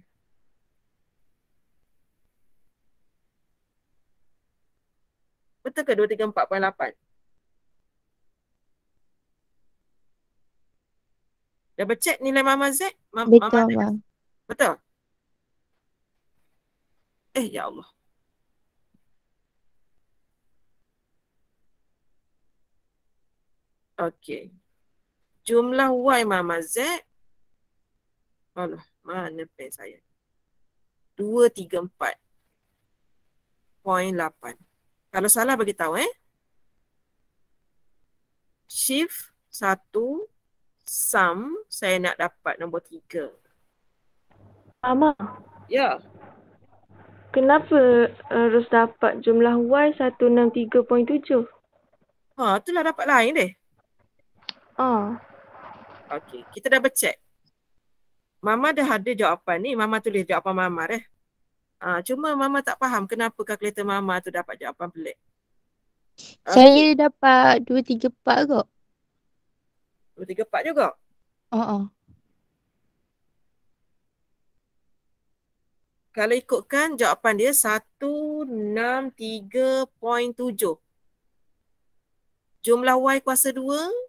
Speaker 1: Betul ke 234.8? Dah bercek nilai Mama Z? Mama, Betul, Mama. Betul? Eh, ya Allah. Okey. Jumlah Y mama Z. Alah, mana pen saya? 2, 3, Point 8. Kalau salah bagi tahu eh. Shift 1 sum saya nak dapat nombor 3. Mama. Ya. Yeah. Kenapa eh, harus dapat jumlah Y 163.7? Ha, itulah dapat lain deh. Ah. Okey, kita dah bercek. Mama dah ada jawapan ni, mama tulis jawapan mama dah. Eh. Ah, cuma mama tak faham kenapa kalkulator mama tu dapat jawapan pelik. Okay. Saya dapat 2 3 4 kok. 2 3 4 juga. Ah uh-uh. Kalau ikutkan jawapan dia 163.7. Jumlah y kuasa 2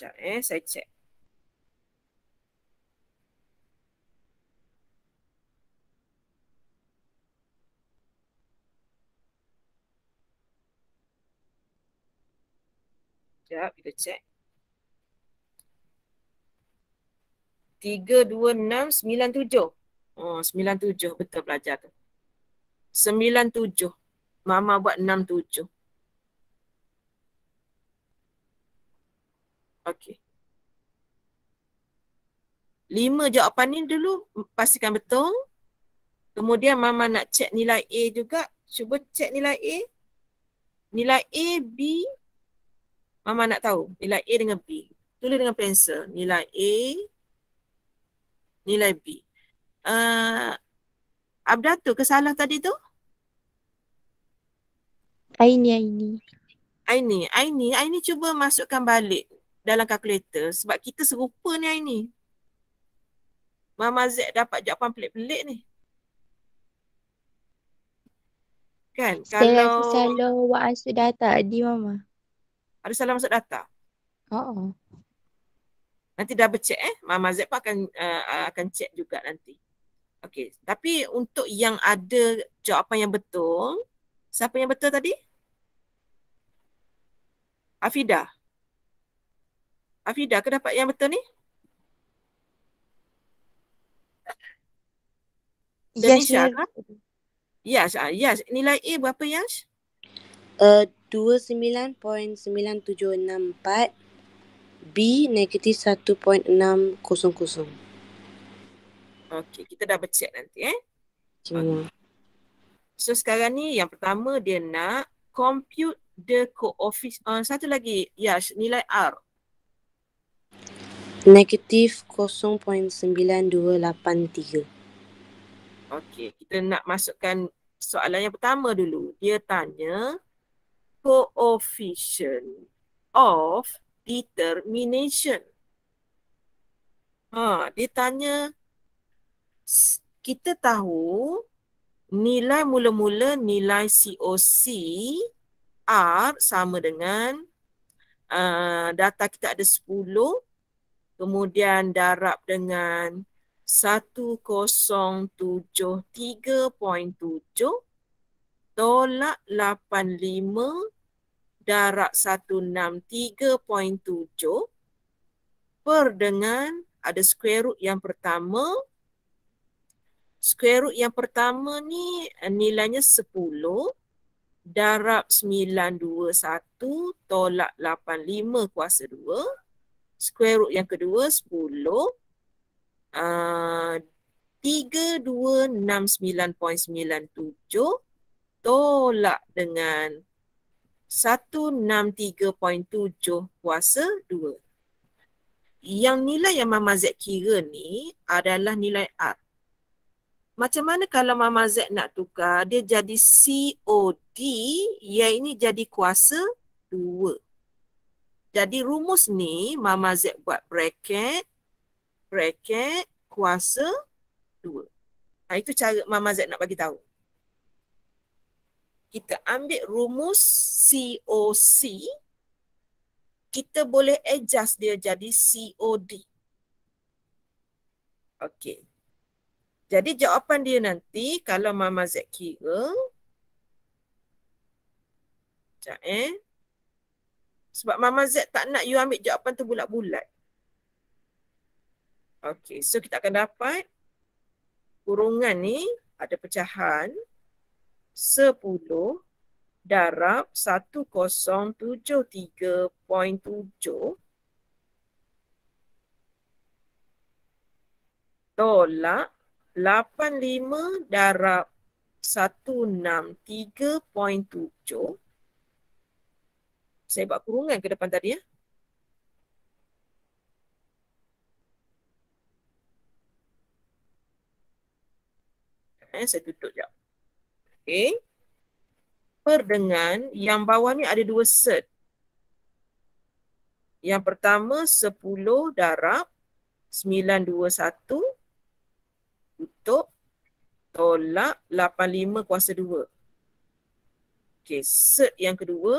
Speaker 1: Sekejap eh, saya check. Sekejap, kita check. 3, 2, 6, 9, 7. Oh, 9, 7. Betul pelajar tu. 9, 7. Mama buat 6, 7. Okey. Lima jawapan ni dulu pastikan betul. Kemudian mama nak cek nilai A juga. Cuba cek nilai A. Nilai A, B. Mama nak tahu nilai A dengan B. Tulis dengan pensel. Nilai A, nilai B. Uh, ah, Abda tu kesalah tadi tu? Aini, Aini. Aini, Aini, Aini cuba masukkan balik dalam kalkulator sebab kita serupa ni hari ni. Mama Z dapat jawapan pelik-pelik ni. Kan? Kalau... Saya rasa salah buat asuk data di Mama. Ada salah masuk data? Oh, oh. Nanti dah check eh. Mama Z pun akan, uh, akan check juga nanti. Okay. Tapi untuk yang ada jawapan yang betul, siapa yang betul tadi? Afidah. Afida ke dapat yang betul ni? Ya, Yes, Yash. Yes, ah, yes. Nilai A berapa Yash? Eh, uh, 29.9764 B negatif 1.600 Okey, kita dah bercek nanti eh. Okay. So sekarang ni yang pertama dia nak compute the coefficient. Uh, ah, satu lagi, Yash, nilai R. Negatif 0.9283. Okey, kita nak masukkan soalan yang pertama dulu. Dia tanya coefficient of determination. Ha, dia tanya kita tahu nilai mula-mula nilai COC R sama dengan uh, data kita ada 10 kemudian darab dengan 1073.7 tolak 85 darab 163.7 per dengan ada square root yang pertama square root yang pertama ni eh, nilainya 10 darab 921 tolak 85 kuasa 2 square root yang kedua 10 uh, 3269.97 tolak dengan 163.7 kuasa 2 yang nilai yang Mama Z kira ni adalah nilai R macam mana kalau Mama Z nak tukar dia jadi COD yang ini jadi kuasa jadi rumus ni Mama Z buat bracket, bracket kuasa 2. Ha, itu cara Mama Z nak bagi tahu. Kita ambil rumus COC, kita boleh adjust dia jadi COD. Okey. Jadi jawapan dia nanti kalau Mama Z kira. Sekejap eh. Sebab Mama Z tak nak you ambil jawapan tu bulat-bulat. Okay, so kita akan dapat kurungan ni ada pecahan 10 darab 1073.7 tolak 85 darab 163.7 saya buat kurungan ke depan tadi ya. Eh, saya tutup je. Per dengan yang bawah ni ada dua set. Yang pertama 10 darab 921 tutup tolak 85 kuasa 2. Okey, set yang kedua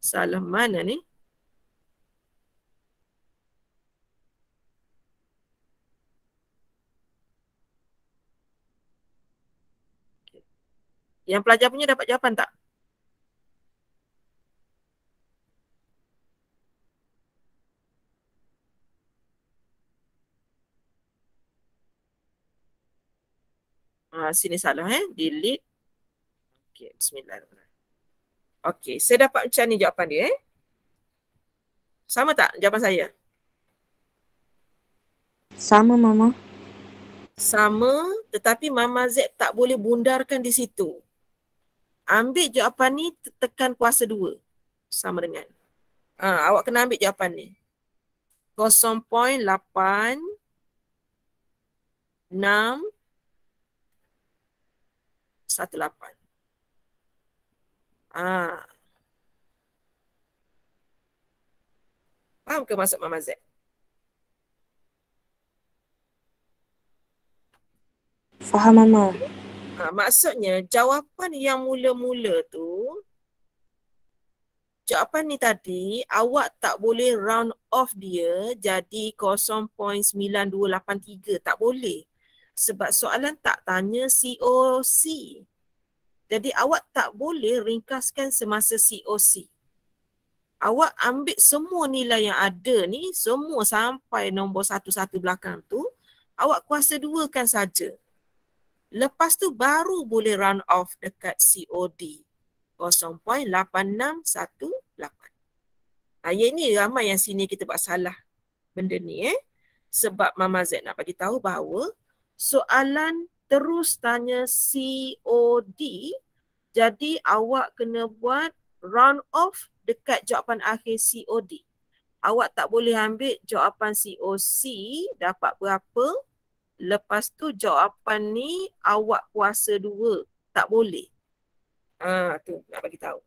Speaker 1: salah mana ni? Yang pelajar punya dapat jawapan tak? Ah sini salah eh. Delete. Okay, bismillahirrahmanirrahim. Okey, saya dapat macam ni jawapan dia eh. Sama tak jawapan saya? Sama Mama. Sama tetapi Mama Z tak boleh bundarkan di situ. Ambil jawapan ni tekan kuasa dua. Sama dengan. Ha, awak kena ambil jawapan ni. 0.8 6 18 Ah. Faham ke maksud Mama Z? Faham Mama. Ha, maksudnya jawapan yang mula-mula tu jawapan ni tadi awak tak boleh round off dia jadi 0.9283 tak boleh sebab soalan tak tanya COC jadi awak tak boleh ringkaskan semasa COC. Awak ambil semua nilai yang ada ni, semua sampai nombor satu-satu belakang tu, awak kuasa kan saja. Lepas tu baru boleh run off dekat COD 0.8618. Ha, yang ni ramai yang sini kita buat salah benda ni eh. Sebab Mama Z nak bagi tahu bahawa soalan terus tanya COD jadi awak kena buat round off dekat jawapan akhir COD awak tak boleh ambil jawapan COC dapat berapa lepas tu jawapan ni awak kuasa dua tak boleh ah tu nak bagi tahu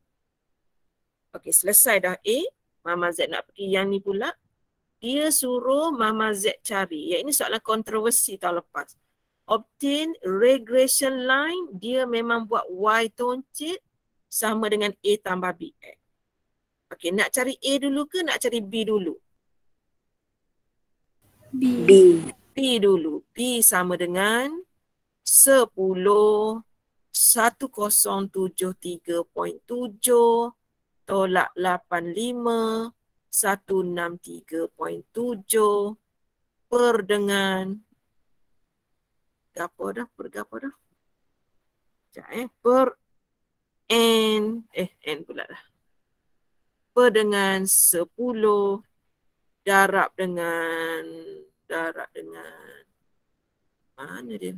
Speaker 1: okey selesai dah A Mama Z nak pergi yang ni pula dia suruh Mama Z cari. Ya ini soalan kontroversi tahun lepas obtain regression line, dia memang buat Y toncit sama dengan A tambah BX. Okay, nak cari A dulu ke nak cari B dulu? B. B. B dulu. B sama dengan 10, 1073.7, tolak 85, 163.7, per dengan 0.7 apa dah? Per apa dah? Sekejap eh. Per N. Eh, N pula dah. Per dengan 10 darab dengan darab dengan mana dia?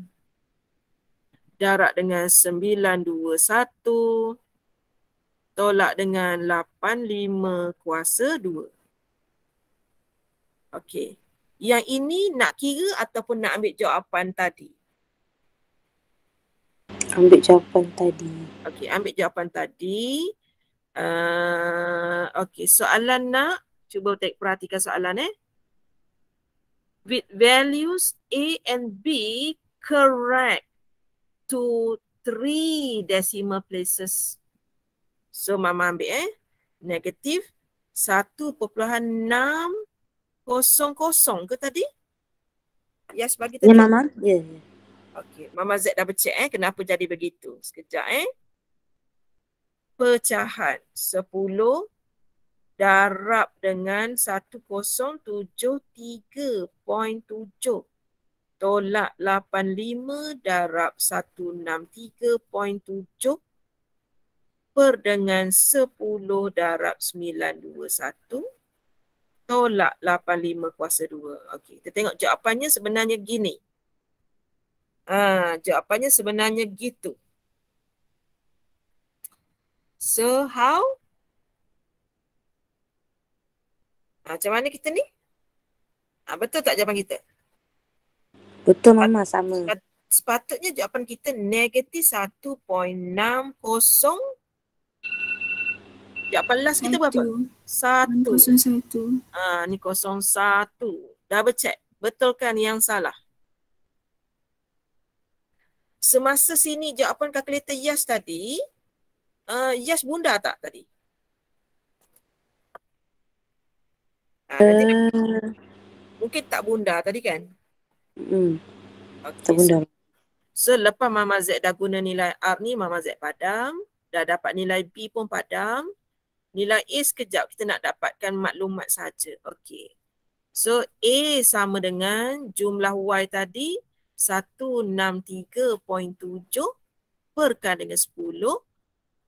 Speaker 1: Darab dengan 921 tolak dengan 85 kuasa 2. Okey. Yang ini nak kira ataupun nak ambil jawapan tadi? ambil jawapan tadi. Okay, ambil jawapan tadi. Uh, Okey, soalan nak cuba take perhatikan soalan eh. With values A and B correct to three decimal places. So mama ambil eh. Negatif 1.600 ke tadi? Yes, bagi tadi. Ya, mama. Ya, yeah. ya. Okey, Mama Z dah bercek eh kenapa jadi begitu. Sekejap eh. Pecahan 10 darab dengan 1073.7 tolak 85 darab 163.7 per dengan 10 darab 921 tolak 85 kuasa 2. Okay, kita tengok jawapannya sebenarnya gini. Ha, jawapannya sebenarnya gitu. So, how? Ha, macam mana kita ni? Ha, betul tak jawapan kita? Betul Mama, sama. Sepatutnya jawapan kita negatif 1.60. Jawapan last kita berapa? Satu. Satu. Ha, ni satu. Dah check. Betulkan yang salah semasa sini jawapan kalkulator yes tadi, uh, yes bunda tak tadi? Uh, mungkin tak bunda tadi kan? Mm, okay, tak bunda. Selepas so, so Mama Z dah guna nilai R ni, Mama Z padam. Dah dapat nilai B pun padam. Nilai A sekejap kita nak dapatkan maklumat saja. Okey. So A sama dengan jumlah Y tadi 163.7 berkan dengan 10.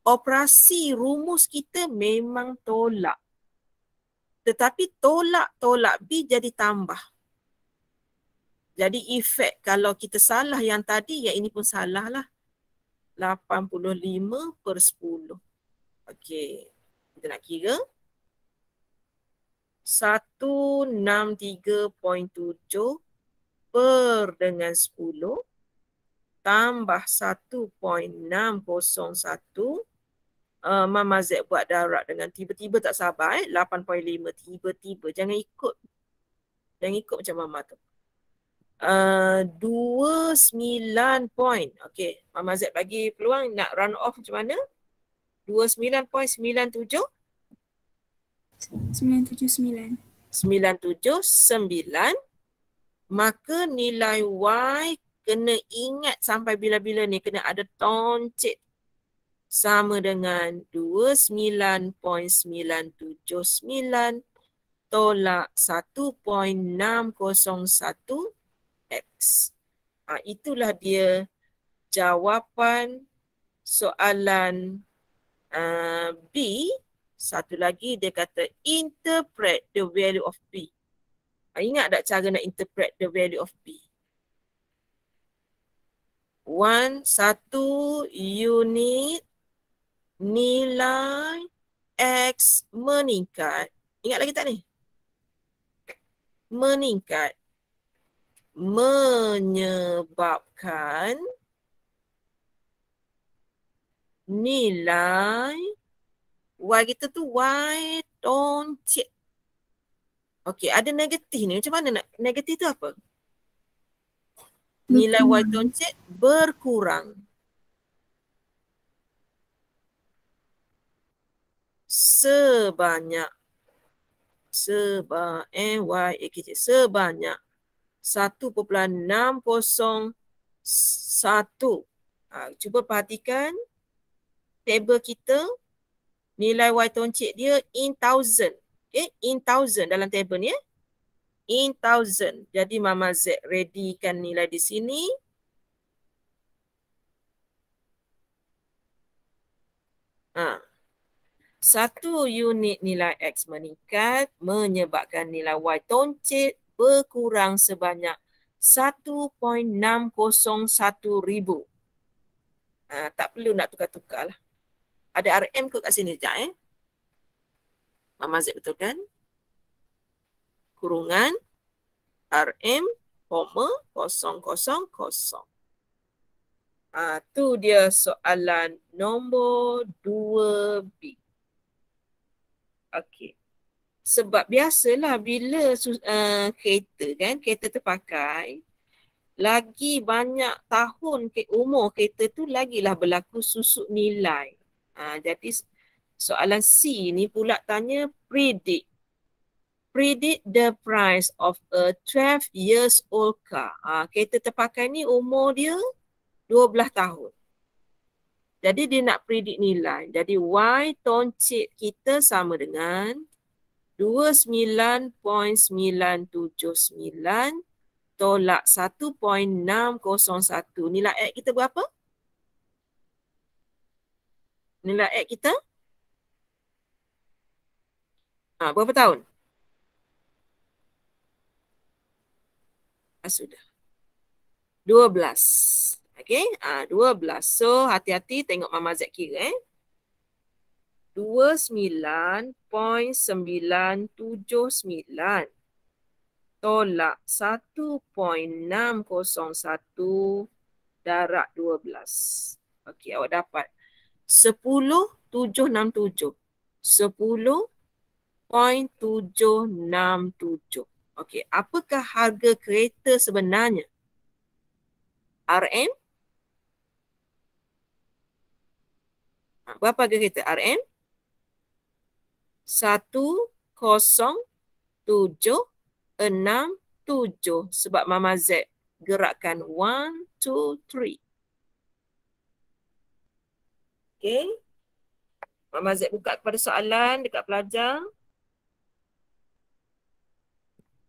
Speaker 1: Operasi rumus kita memang tolak. Tetapi tolak-tolak B jadi tambah. Jadi efek kalau kita salah yang tadi, yang ini pun salah lah. 85 per 10. Okey. Kita nak kira. 163.7 per dengan 10 tambah 1.601 uh, eh, Mama Z buat darab dengan tiba-tiba tak sabar eh? 8.5 tiba-tiba jangan ikut jangan ikut macam Mama tu uh, 29 point okay. Mama Z bagi peluang nak run off macam mana 29.97 Sembilan tujuh sembilan. Sembilan tujuh sembilan maka nilai Y kena ingat sampai bila-bila ni kena ada toncit sama dengan 29.979 tolak 1.601 X. Ha, itulah dia jawapan soalan uh, B. Satu lagi dia kata interpret the value of B. Uh, Ah, ingat tak cara nak interpret the value of B? One, satu unit nilai X meningkat. Ingat lagi tak ni? Meningkat. Menyebabkan nilai Y kita tu Y toncik. Okey, ada negatif ni. Macam mana nak negatif tu apa? Nilai Y doncet berkurang. Sebanyak. Seba, N, Y, A, K, C. Sebanyak. 1.601. Ha, cuba perhatikan. Table kita. Nilai Y toncik dia in thousand eh in thousand dalam table ni eh in thousand jadi mama z readykan nilai di sini ha satu unit nilai x meningkat menyebabkan nilai y toncit berkurang sebanyak 1.601 ribu. Ha, tak perlu nak tukar-tukar lah. Ada RM kot kat sini sekejap eh. Mama Z betul kan? Kurungan RM, koma, kosong, kosong, kosong. Itu ah, dia soalan nombor 2B. Okey. Sebab biasalah bila uh, kereta kan, kereta terpakai, lagi banyak tahun ke umur kereta tu lagilah berlaku susut nilai. Uh, jadi Soalan C ni pula tanya predict. Predict the price of a 12 years old car. Ha, kereta terpakai ni umur dia 12 tahun. Jadi dia nak predict nilai. Jadi Y toncik kita sama dengan 29.979 tolak 1.601. Nilai X kita berapa? Nilai X kita 1.601. Ha, berapa tahun? Ah, sudah. 12. okay. ah 12. So hati-hati tengok mama Z kira eh. 29.979 tolak 1.601 darab 12. Okey, awak dapat 10.767. 10.767. 1.767. Okey, apakah harga kereta sebenarnya? RM? Ha, berapa harga kereta? RM? 1.767 sebab Mama Z gerakkan 1, 2, 3. Okay. Mama Z buka kepada soalan dekat pelajar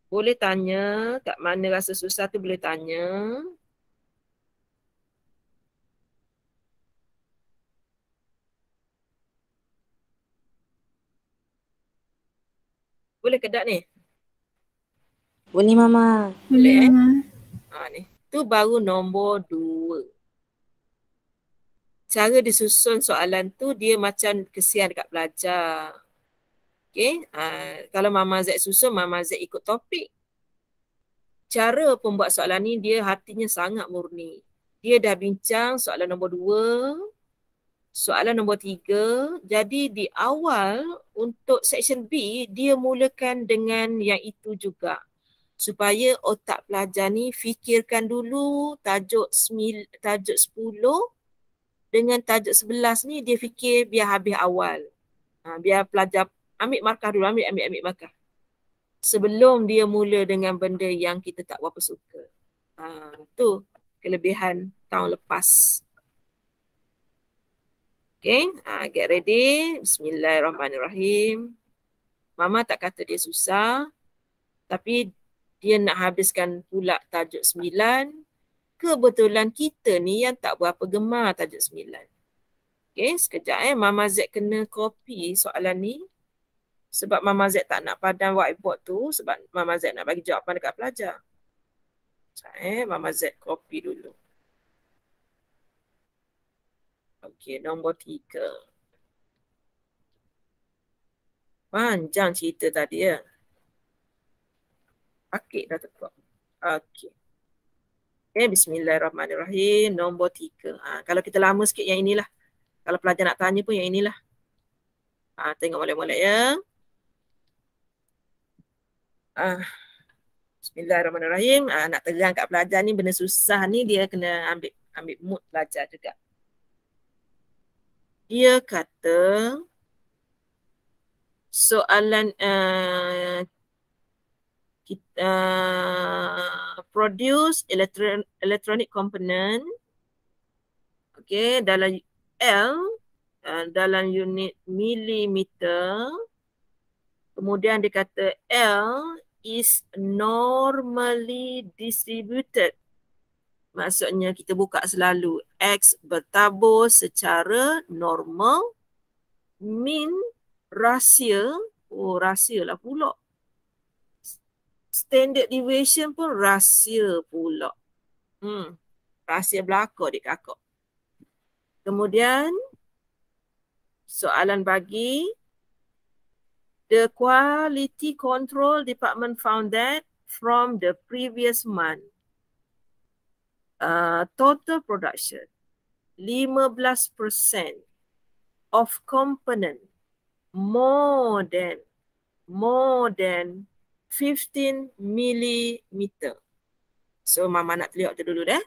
Speaker 1: boleh tanya kat mana rasa susah tu boleh tanya Boleh kedak ni? Boleh mama. Boleh. Eh? Ha ni. Tu baru nombor dua. Cara disusun soalan tu dia macam kesian dekat pelajar. Okay, uh, kalau Mama Z susun, Mama Z ikut topik. Cara pembuat soalan ni, dia hatinya sangat murni. Dia dah bincang soalan nombor dua, soalan nombor tiga. Jadi di awal untuk section B, dia mulakan dengan yang itu juga. Supaya otak pelajar ni fikirkan dulu tajuk, semil, tajuk sepuluh dengan tajuk sebelas ni dia fikir biar habis awal. Ha, biar pelajar ambil markah dulu ambil ambil ambil markah sebelum dia mula dengan benda yang kita tak berapa suka ha, tu kelebihan tahun lepas Okay, ha, get ready. Bismillahirrahmanirrahim. Mama tak kata dia susah. Tapi dia nak habiskan pula tajuk sembilan. Kebetulan kita ni yang tak berapa gemar tajuk sembilan. Okay, sekejap eh. Mama Z kena copy soalan ni sebab Mama Z tak nak padan whiteboard tu sebab Mama Z nak bagi jawapan dekat pelajar. Sekejap eh, Mama Z copy dulu. Okay, nombor tiga. Panjang cerita tadi ya. Pakit dah tepuk. Okay. Okay, eh, bismillahirrahmanirrahim. Nombor tiga. Ha, kalau kita lama sikit yang inilah. Kalau pelajar nak tanya pun yang inilah. Ha, tengok boleh-boleh ya. Uh, Bismillahirrahmanirrahim. Uh, nak terang kat pelajar ni benda susah ni dia kena ambil ambil mood pelajar juga. Dia kata soalan uh, ah, kita uh, produce elektron, electronic component okay dalam L uh, dalam unit milimeter kemudian dia kata L is normally distributed. Maksudnya kita buka selalu X bertabur secara normal. Min rahsia. Oh rahsia lah pula. Standard deviation pun rahsia pula. Hmm, rahsia berlaku adik kakak. Kemudian soalan bagi the quality control department found that from the previous month, uh, total production 15% of component more than more than 15 millimeter. So mama nak tengok tu dulu deh.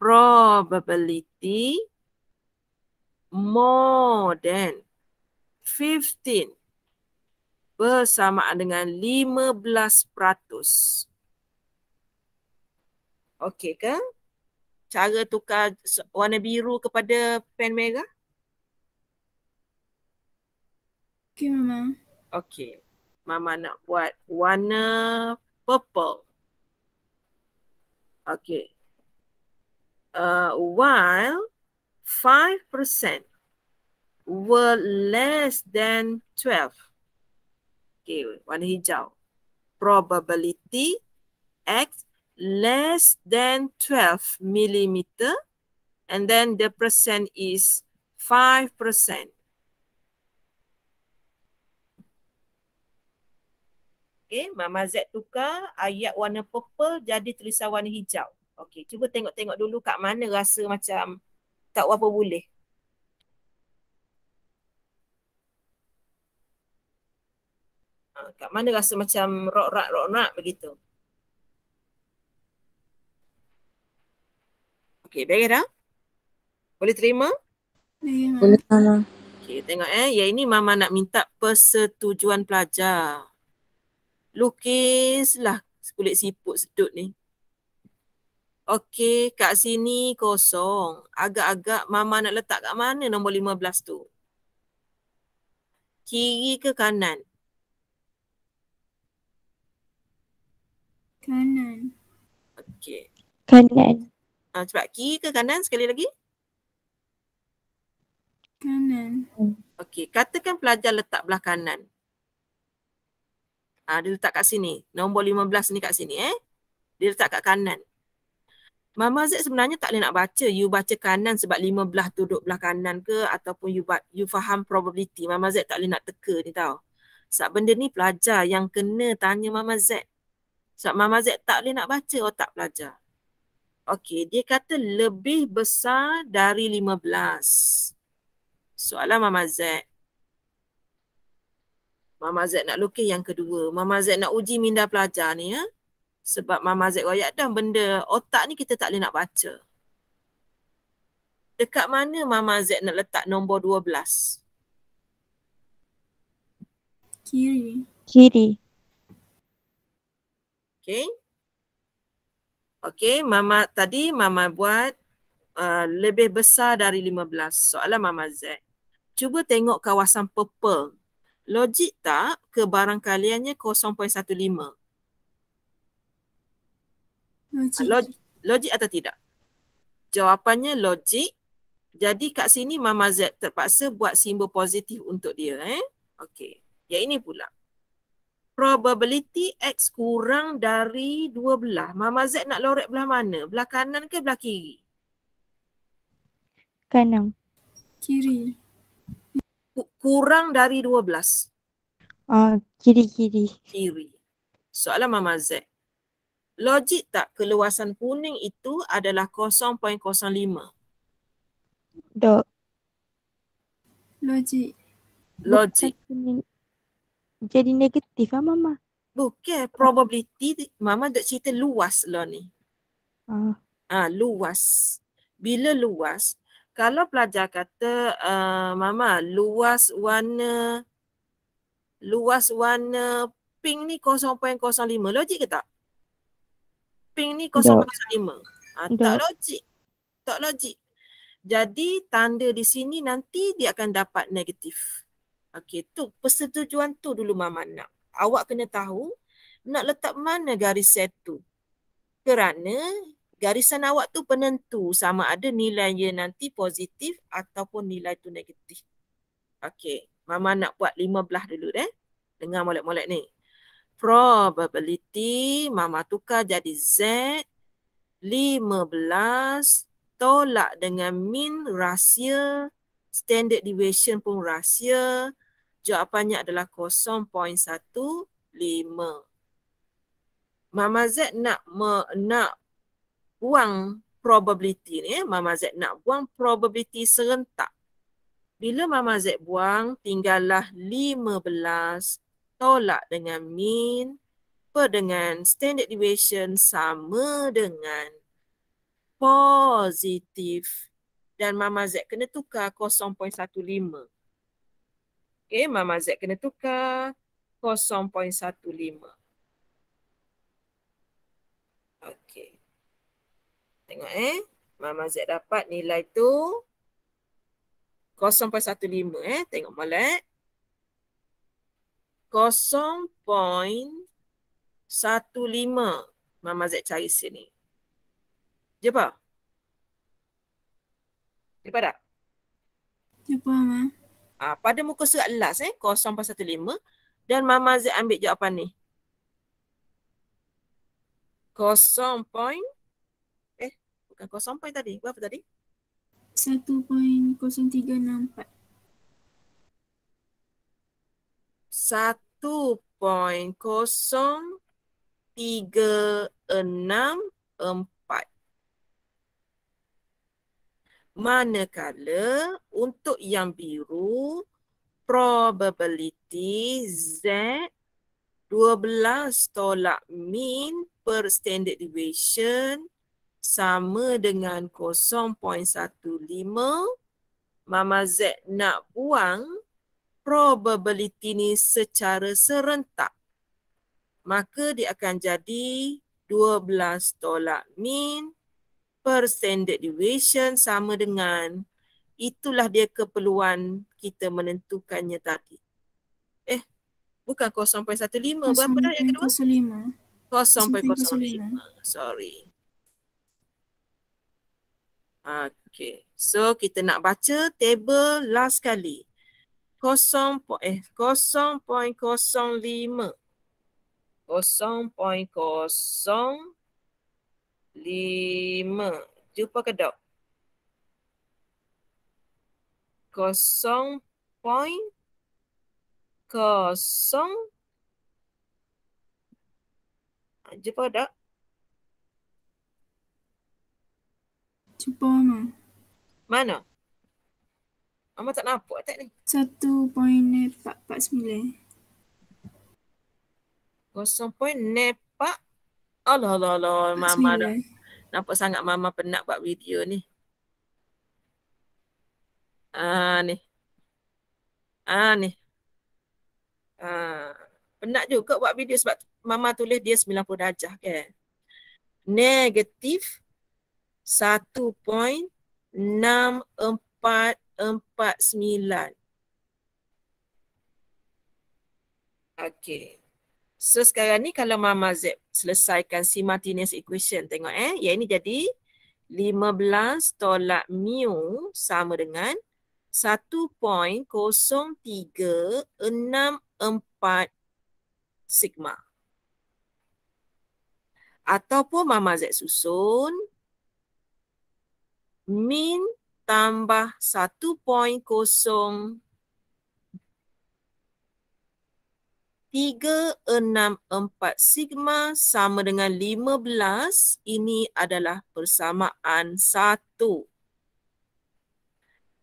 Speaker 1: Probability more than 15 bersamaan dengan 15%. Okey ke? Cara tukar warna biru kepada pen merah? Okey, Mama. Okey. Mama nak buat warna purple. Okey. Uh, while 5% were less than 12. Okay, warna hijau. Probability X less than 12 millimeter. And then the percent is 5%. Okay, Mama Z tukar ayat warna purple jadi tulisan warna hijau. Okay, cuba tengok-tengok dulu kat mana rasa macam tak apa-apa boleh. Ah, kat mana rasa macam rok-rak rok nak begitu. Okey, Berera. Boleh terima? Boleh sama. Okey, tengok eh. Ya ini mama nak minta persetujuan pelajar. Lukislah kulit siput sedut ni. Okey, kat sini kosong. Agak-agak mama nak letak kat mana nombor 15 tu? Kiri ke kanan? Kanan. Okey. Kanan. Ah, cepat kiri ke kanan sekali lagi? Kanan. Okey, katakan pelajar letak belah kanan. Ah, dia letak kat sini. Nombor 15 ni kat sini eh. Dia letak kat kanan. Mama Z sebenarnya tak boleh nak baca. You baca kanan sebab 15 tu duduk belah kanan ke ataupun you, you faham probability. Mama Z tak boleh nak teka ni tau. Sebab benda ni pelajar yang kena tanya Mama Z. Sebab Mama Z tak boleh nak baca otak pelajar. Okey, dia kata lebih besar dari 15. Soalan Mama Z. Mama Z nak lukis yang kedua. Mama Z nak uji minda pelajar ni ya. Sebab Mama Z royak dah benda otak ni kita tak boleh nak baca. Dekat mana Mama Z nak letak nombor 12? Kiri. Kiri. Okay. Okay, Mama tadi Mama buat uh, lebih besar dari 15. Soalan Mama Z. Cuba tengok kawasan purple. Logik tak ke barang kaliannya 0.15? Logik. logik atau tidak? Jawapannya logik. Jadi kat sini Mama Z terpaksa buat simbol positif untuk dia. Eh? Okey. Yang ini pula probability X kurang dari dua belah. Mama Z nak lorek belah mana? Belah kanan ke belah kiri? Kanan. Kiri. Kurang dari dua belas? Kiri-kiri. Oh, kiri. Soalan Mama Z. Logik tak keluasan kuning itu adalah 0.05? Tak. Logik. Logik. Logik jadi negatif lah Mama. Bukan. Probability Mama dah cerita luas lah ni. Ah. ah luas. Bila luas, kalau pelajar kata uh, Mama luas warna luas warna pink ni 0.05 logik ke tak? Pink ni 0.05. Ah, ha, tak logik. Tak logik. Jadi tanda di sini nanti dia akan dapat negatif. Okey, tu persetujuan tu dulu Mama nak. Awak kena tahu nak letak mana garis set tu. Kerana garisan awak tu penentu sama ada nilai dia nanti positif ataupun nilai tu negatif. Okey, Mama nak buat lima belah dulu eh. Dengar molek-molek ni. Probability Mama tukar jadi Z. 15 tolak dengan mean rahsia. Standard deviation pun rahsia jawapannya adalah 0.15. Mama Z nak me, nak buang probability ni. Eh? Mama Z nak buang probability serentak. Bila Mama Z buang, tinggallah 15 tolak dengan mean per dengan standard deviation sama dengan positif. Dan Mama Z kena tukar 0.15. Okey, Mama Z kena tukar 0.15. Okey. Tengok eh. Mama Z dapat nilai tu 0.15 eh. Tengok molek. 0.15 Mama Z cari sini. Jumpa? Jumpa tak? Jumpa, Mama. Uh, pada muka surat last eh, 0.15 dan Mama Z ambil jawapan ni. 0. eh, bukan 0. tadi. Berapa tadi? 1.0364. 1.0364. Manakala untuk yang biru probability Z 12 tolak mean per standard deviation sama dengan 0.15 Mama Z nak buang probability ni secara serentak maka dia akan jadi 12 tolak mean 0.15 per standard deviation sama dengan itulah dia keperluan kita menentukannya tadi. Eh, bukan 0.15, 0.15. berapa dah yang kedua? 0.05. 0.05. Sorry. Okay. So kita nak baca table last kali. 0. Eh, 0.05 lima. Jumpa kedok. Kosong point. Kosong. Jumpa kedok. Jumpa mana? Mana? Amat tak nampak tak ni? Satu point empat empat sembilan. Kosong point empat Allah Allah Allah Mama dah Nampak sangat Mama penat buat video ni Ah ni Ah ni Ah Penat juga buat video sebab Mama tulis dia 90 darjah kan Negatif 1.6449 Okay So sekarang ni kalau Mama Z selesaikan si Martinez equation tengok eh. Yang ini jadi 15 tolak mu sama dengan 1.0364 sigma. Ataupun Mama Z susun min tambah 3.64 sigma sama dengan 15 ini adalah persamaan 1.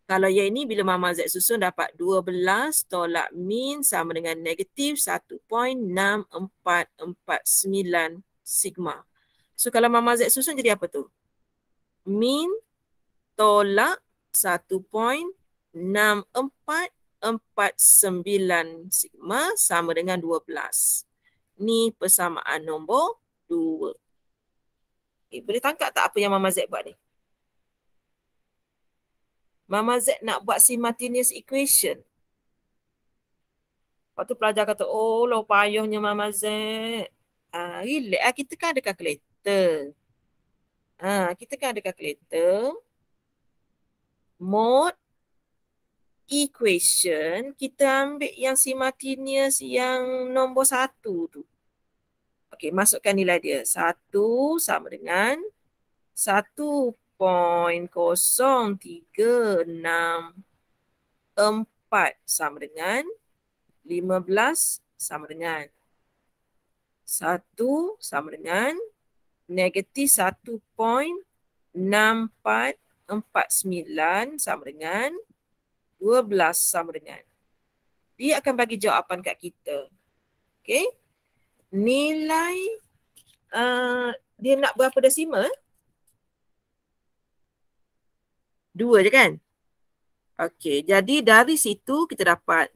Speaker 1: Kalau yang ini bila Mama Z susun dapat 12 tolak min sama dengan negatif 1.6449 sigma. So kalau Mama Z susun jadi apa tu? Min tolak 1.64 49 sigma sama dengan 12. Ni persamaan nombor 2. Okay, eh, boleh tangkap tak apa yang Mama Z buat ni? Mama Z nak buat simultaneous equation. Lepas tu pelajar kata, oh lo payuhnya Mama Z. Ha, ah, relax lah, kita kan ada calculator. Ha, kita kan ada calculator. Mode equation, kita ambil yang simultaneous yang nombor satu tu. Okey, masukkan nilai dia. Satu sama dengan satu point kosong tiga enam empat sama dengan lima belas sama dengan satu sama dengan negatif satu point enam empat empat sembilan sama dengan 0.6419 12 sama dengan? Dia akan bagi jawapan kat kita. Okay. Nilai uh, dia nak berapa desimal? Eh? Dua je kan? Okay. Jadi dari situ kita dapat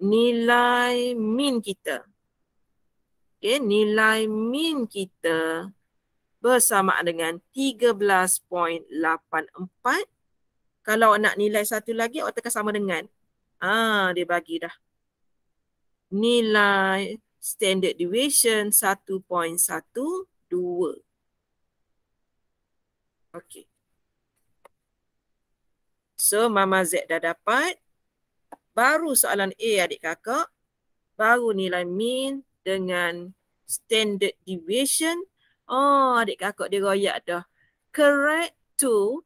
Speaker 1: nilai min kita. Okay. Nilai min kita bersamaan dengan 13.84 kalau nak nilai satu lagi, awak tekan sama dengan. Ah, dia bagi dah. Nilai standard deviation 1.12. Okay. So, Mama Z dah dapat. Baru soalan A adik kakak. Baru nilai mean dengan standard deviation. Oh, adik kakak dia royak dah. Correct to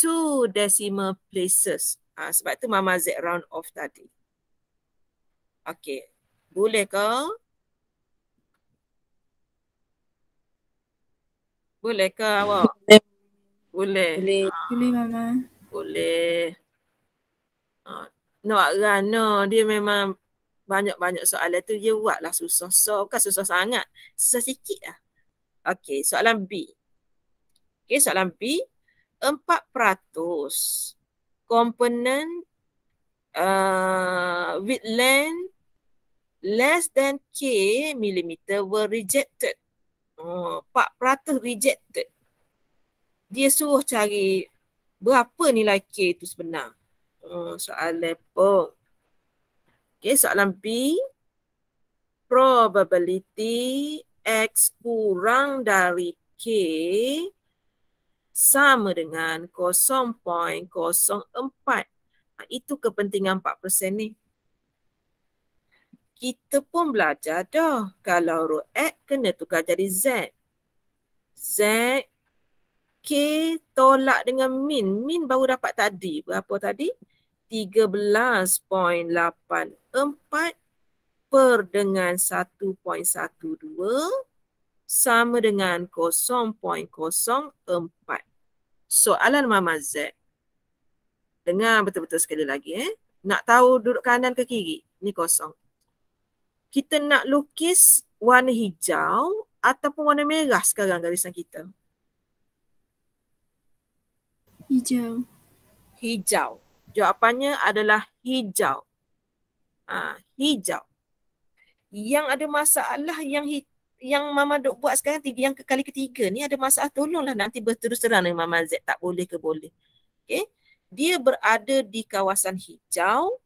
Speaker 1: two decimal places. Ha, sebab tu Mama Z round off tadi. Okay. Boleh ke? Boleh ke awak? Boleh. Boleh. Boleh Mama. Boleh. Ha. Nak rana dia memang banyak-banyak soalan tu dia lah susah. So bukan susah sangat. Susah sikit lah. Okay soalan B. Okay soalan B. 4% komponen uh, with length less than K millimeter were rejected. Uh, 4% rejected. Dia suruh cari berapa nilai K itu sebenar. Uh, soalan pun. Okay, soalan B. Probability X kurang dari K sama dengan 0.04. Ha, itu kepentingan 4% ni. Kita pun belajar dah kalau row X kena tukar jadi Z. Z, K tolak dengan min. Min baru dapat tadi. Berapa tadi? 13.84 per dengan 1.12 sama dengan 0.04 soalan Mama Z. Dengar betul-betul sekali lagi. Eh? Nak tahu duduk kanan ke kiri? Ni kosong. Kita nak lukis warna hijau ataupun warna merah sekarang garisan kita? Hijau. Hijau. Jawapannya adalah hijau. Ha, hijau. Yang ada masalah yang hijau yang Mama Dok buat sekarang tiga, yang kali ketiga ni ada masalah tolonglah nanti berterus terang dengan Mama Z tak boleh ke boleh. Okay. Dia berada di kawasan hijau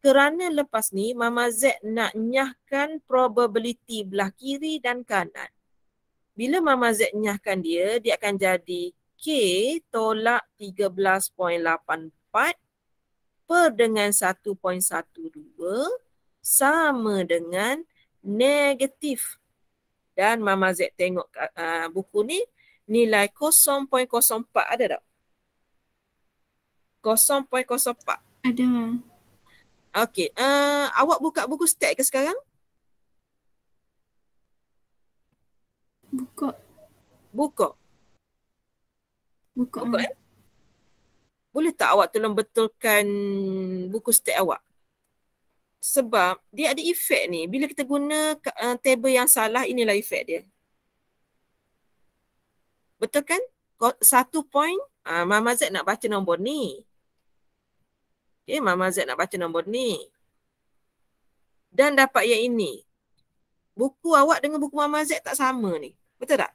Speaker 1: kerana lepas ni Mama Z nak nyahkan probability belah kiri dan kanan. Bila Mama Z nyahkan dia, dia akan jadi K tolak 13.84 per dengan 1.12 sama dengan negatif 1.12 dan Mama Z tengok uh, buku ni nilai 0.04 ada tak? 0.04 ada. Okey, uh, awak buka buku stat ke sekarang? Buka. Buka. Buka. buka eh? Boleh tak awak tolong betulkan buku stat awak? sebab dia ada efek ni. Bila kita guna uh, table yang salah, inilah efek dia. Betul kan? Satu point, uh, Mama Z nak baca nombor ni. Okay, eh, Mama Z nak baca nombor ni. Dan dapat yang ini. Buku awak dengan buku Mama Z tak sama ni. Betul tak?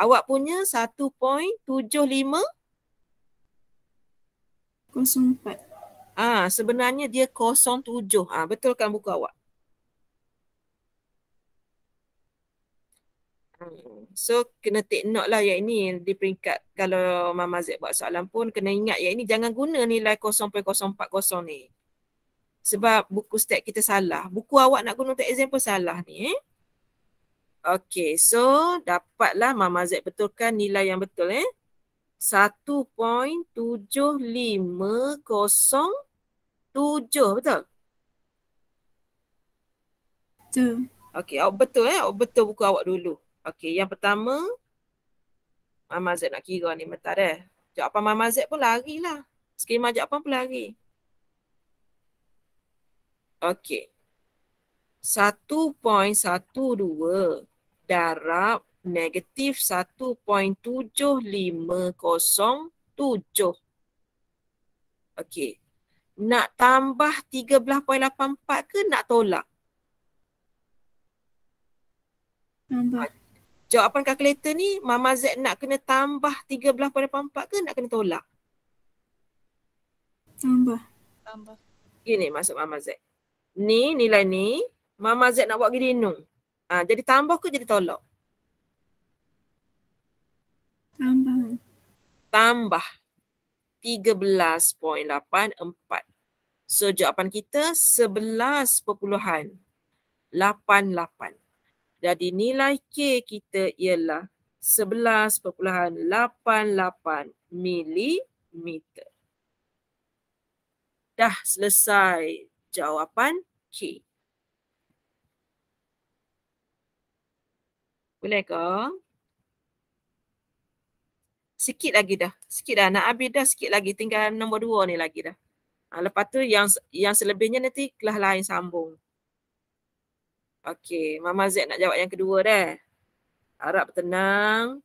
Speaker 1: Awak punya 1.75 04 Ah, ha, sebenarnya dia 07. Ah, ha, betul kan buku awak? Hmm, so kena take note lah yang ini di peringkat kalau Mama Z buat soalan pun kena ingat yang ini jangan guna nilai 0.040 ni. Sebab buku stat kita salah. Buku awak nak guna untuk exam pun salah ni. Eh? Okay, so dapatlah Mama Z betulkan nilai yang betul. Eh? 1.7507 betul? Betul. Okey, awak betul eh? Awak betul buku awak dulu. Okey, yang pertama Mama Z nak kira ni mentar eh. Jawab apa Mama Z pun larilah. Skema jawab apa pun lari. Okey. 1.12 darab 1.7 negatif 1.7507. Okey. Nak tambah 13.84 ke nak tolak? Tambah. Jawapan kalkulator ni Mama Z nak kena tambah 13.84 ke nak kena tolak? Tambah. Tambah. Gini masuk Mama Z. Ni nilai ni Mama Z nak buat gini nung. Ah jadi tambah ke jadi tolak? Tambah. Tambah 13.84. So jawapan kita 11.88. Jadi nilai K kita ialah 11.88 milimeter. Dah selesai jawapan K. Boleh ke? sikit lagi dah. Sikit dah nak habis dah sikit lagi tinggal nombor dua ni lagi dah. Ha, lepas tu yang yang selebihnya nanti kelas lain sambung. Okey, Mama Z nak jawab yang kedua dah. Harap tenang.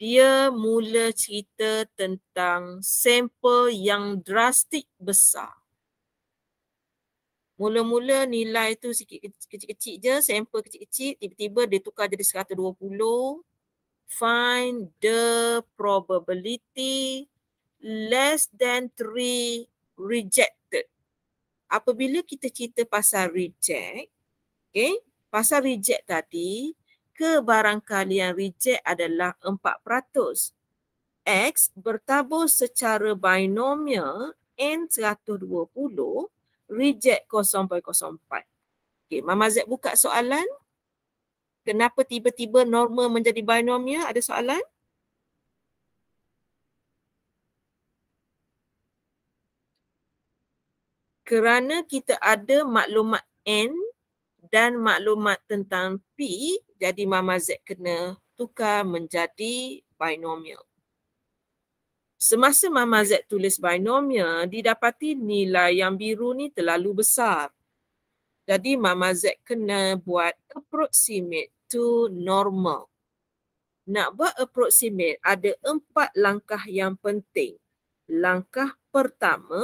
Speaker 1: Dia mula cerita tentang sampel yang drastik besar. Mula-mula nilai tu sikit kecil-kecil je, sampel kecil-kecil, tiba-tiba dia tukar jadi 120 find the probability less than 3 rejected. Apabila kita cerita pasal reject, okay, pasal reject tadi, kebarangkalian reject adalah 4%. X bertabur secara binomial N120 reject 0.04. Okay, Mama Z buka soalan kenapa tiba-tiba normal menjadi binomial? Ada soalan? Kerana kita ada maklumat N dan maklumat tentang P, jadi Mama Z kena tukar menjadi binomial. Semasa Mama Z tulis binomial, didapati nilai yang biru ni terlalu besar. Jadi Mama Z kena buat approximate to normal. Nak buat approximate ada empat langkah yang penting. Langkah pertama,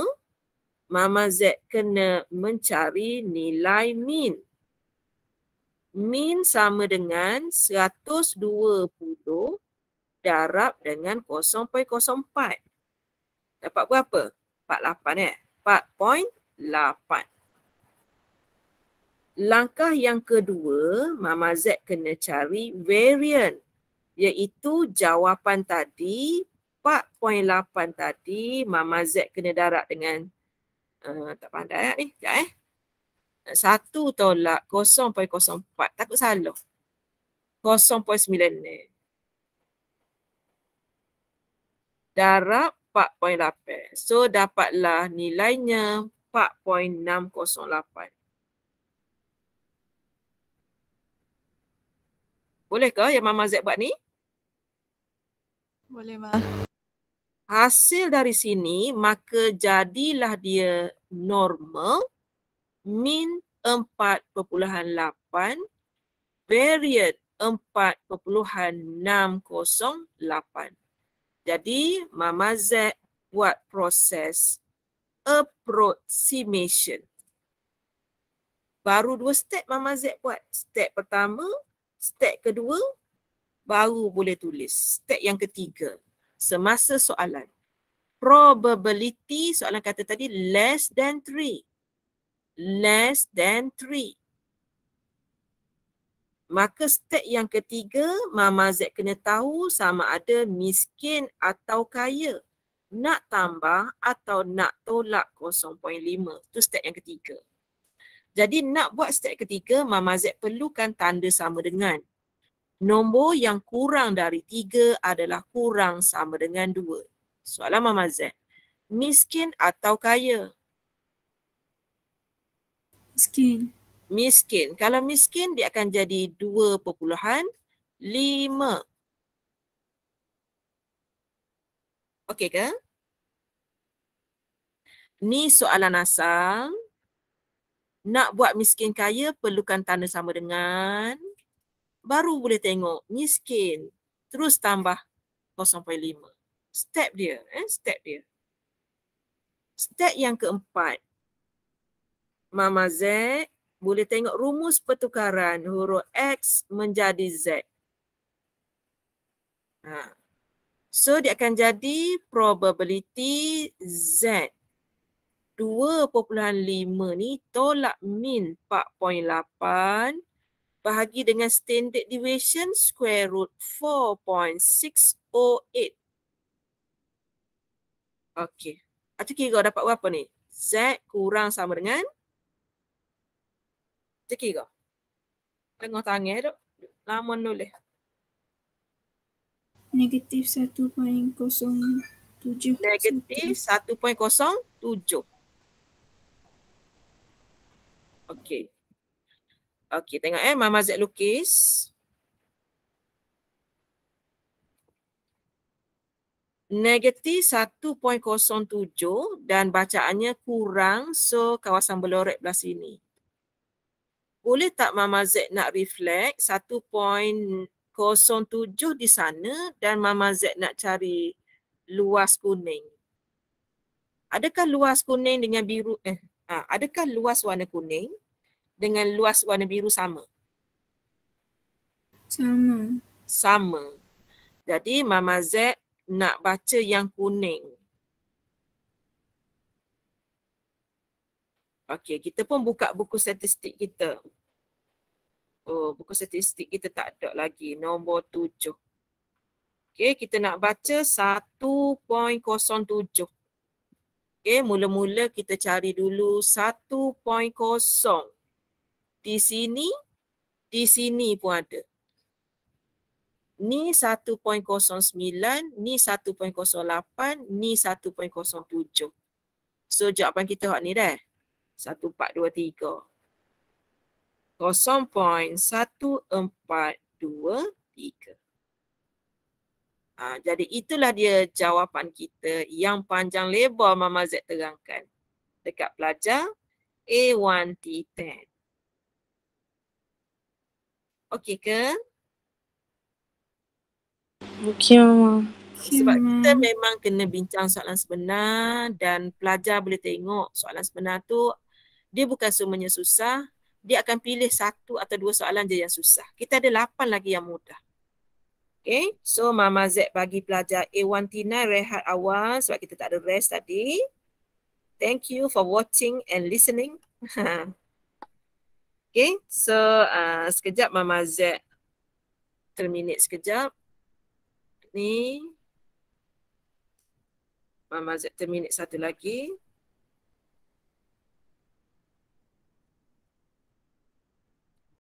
Speaker 1: Mama Z kena mencari nilai mean. Mean sama dengan 120 darab dengan 0.04. Dapat berapa? 48 eh? 4.8. Langkah yang kedua, Mama Z kena cari varian iaitu jawapan tadi 4.8 tadi Mama Z kena darab dengan uh, tak pandai ni, eh? sekejap eh. 1 tolak 0.04, takut salah. 0.9 ni. Darab 4.8. So dapatlah nilainya 4.608. Boleh ke yang Mama Z buat ni? Boleh Ma. Hasil dari sini maka jadilah dia normal min 4.8 variant 4.608. Jadi Mama Z buat proses approximation. Baru dua step Mama Z buat. Step pertama step kedua baru boleh tulis step yang ketiga semasa soalan probability soalan kata tadi less than three less than three maka step yang ketiga mama Z kena tahu sama ada miskin atau kaya nak tambah atau nak tolak 0.5 tu step yang ketiga jadi nak buat step ketiga, Mama Z perlukan tanda sama dengan. Nombor yang kurang dari tiga adalah kurang sama dengan dua. Soalan Mama Z. Miskin atau kaya? Miskin. Miskin. Kalau miskin, dia akan jadi dua perpuluhan lima. Okey ke? Ni soalan asal nak buat miskin kaya perlukan tanda sama dengan baru boleh tengok miskin terus tambah 0.5 step dia eh step dia step yang keempat mama z boleh tengok rumus pertukaran huruf x menjadi z ha so dia akan jadi probability z 2.5 ni tolak min 4.8 bahagi dengan standard deviation square root 4.608. Okey. Atau kira kau dapat berapa ni? Z kurang sama dengan? Atau kira? tengok tangan tu. Lama nulis. Negatif 1.07. Negatif 1.07. Okay. Okay, tengok eh. Mama Z lukis. Negatif 1.07 dan bacaannya kurang. So, kawasan belorek belah sini. Boleh tak Mama Z nak reflect 1.07 di sana dan Mama Z nak cari luas kuning? Adakah luas kuning dengan biru? Eh, Ha, adakah luas warna kuning dengan luas warna biru sama? Sama. Sama. Jadi Mama Z nak baca yang kuning. Okey, kita pun buka buku statistik kita. Oh, buku statistik kita tak ada lagi. Nombor tujuh. Okey, kita nak baca 1.07. Okey, mula-mula kita cari dulu 1.0. Di sini, di sini pun ada. Ni 1.09, ni 1.08, ni 1.07. So jawapan kita hak ni dah. 1.4.2.3. 0.1423. Ha, jadi itulah dia jawapan kita yang panjang lebar Mama Z terangkan dekat pelajar A1T10. Okey ke? Okey Mama. Sebab kita memang kena bincang soalan sebenar dan pelajar boleh tengok soalan sebenar tu dia bukan semuanya susah. Dia akan pilih satu atau dua soalan je yang susah. Kita ada lapan lagi yang mudah. Okay, so Mama Z bagi pelajar A1 Tina rehat awal sebab kita tak ada rest tadi. Thank you for watching and listening. okay, so uh, sekejap Mama Z terminate sekejap. Ni Mama Z terminate satu lagi.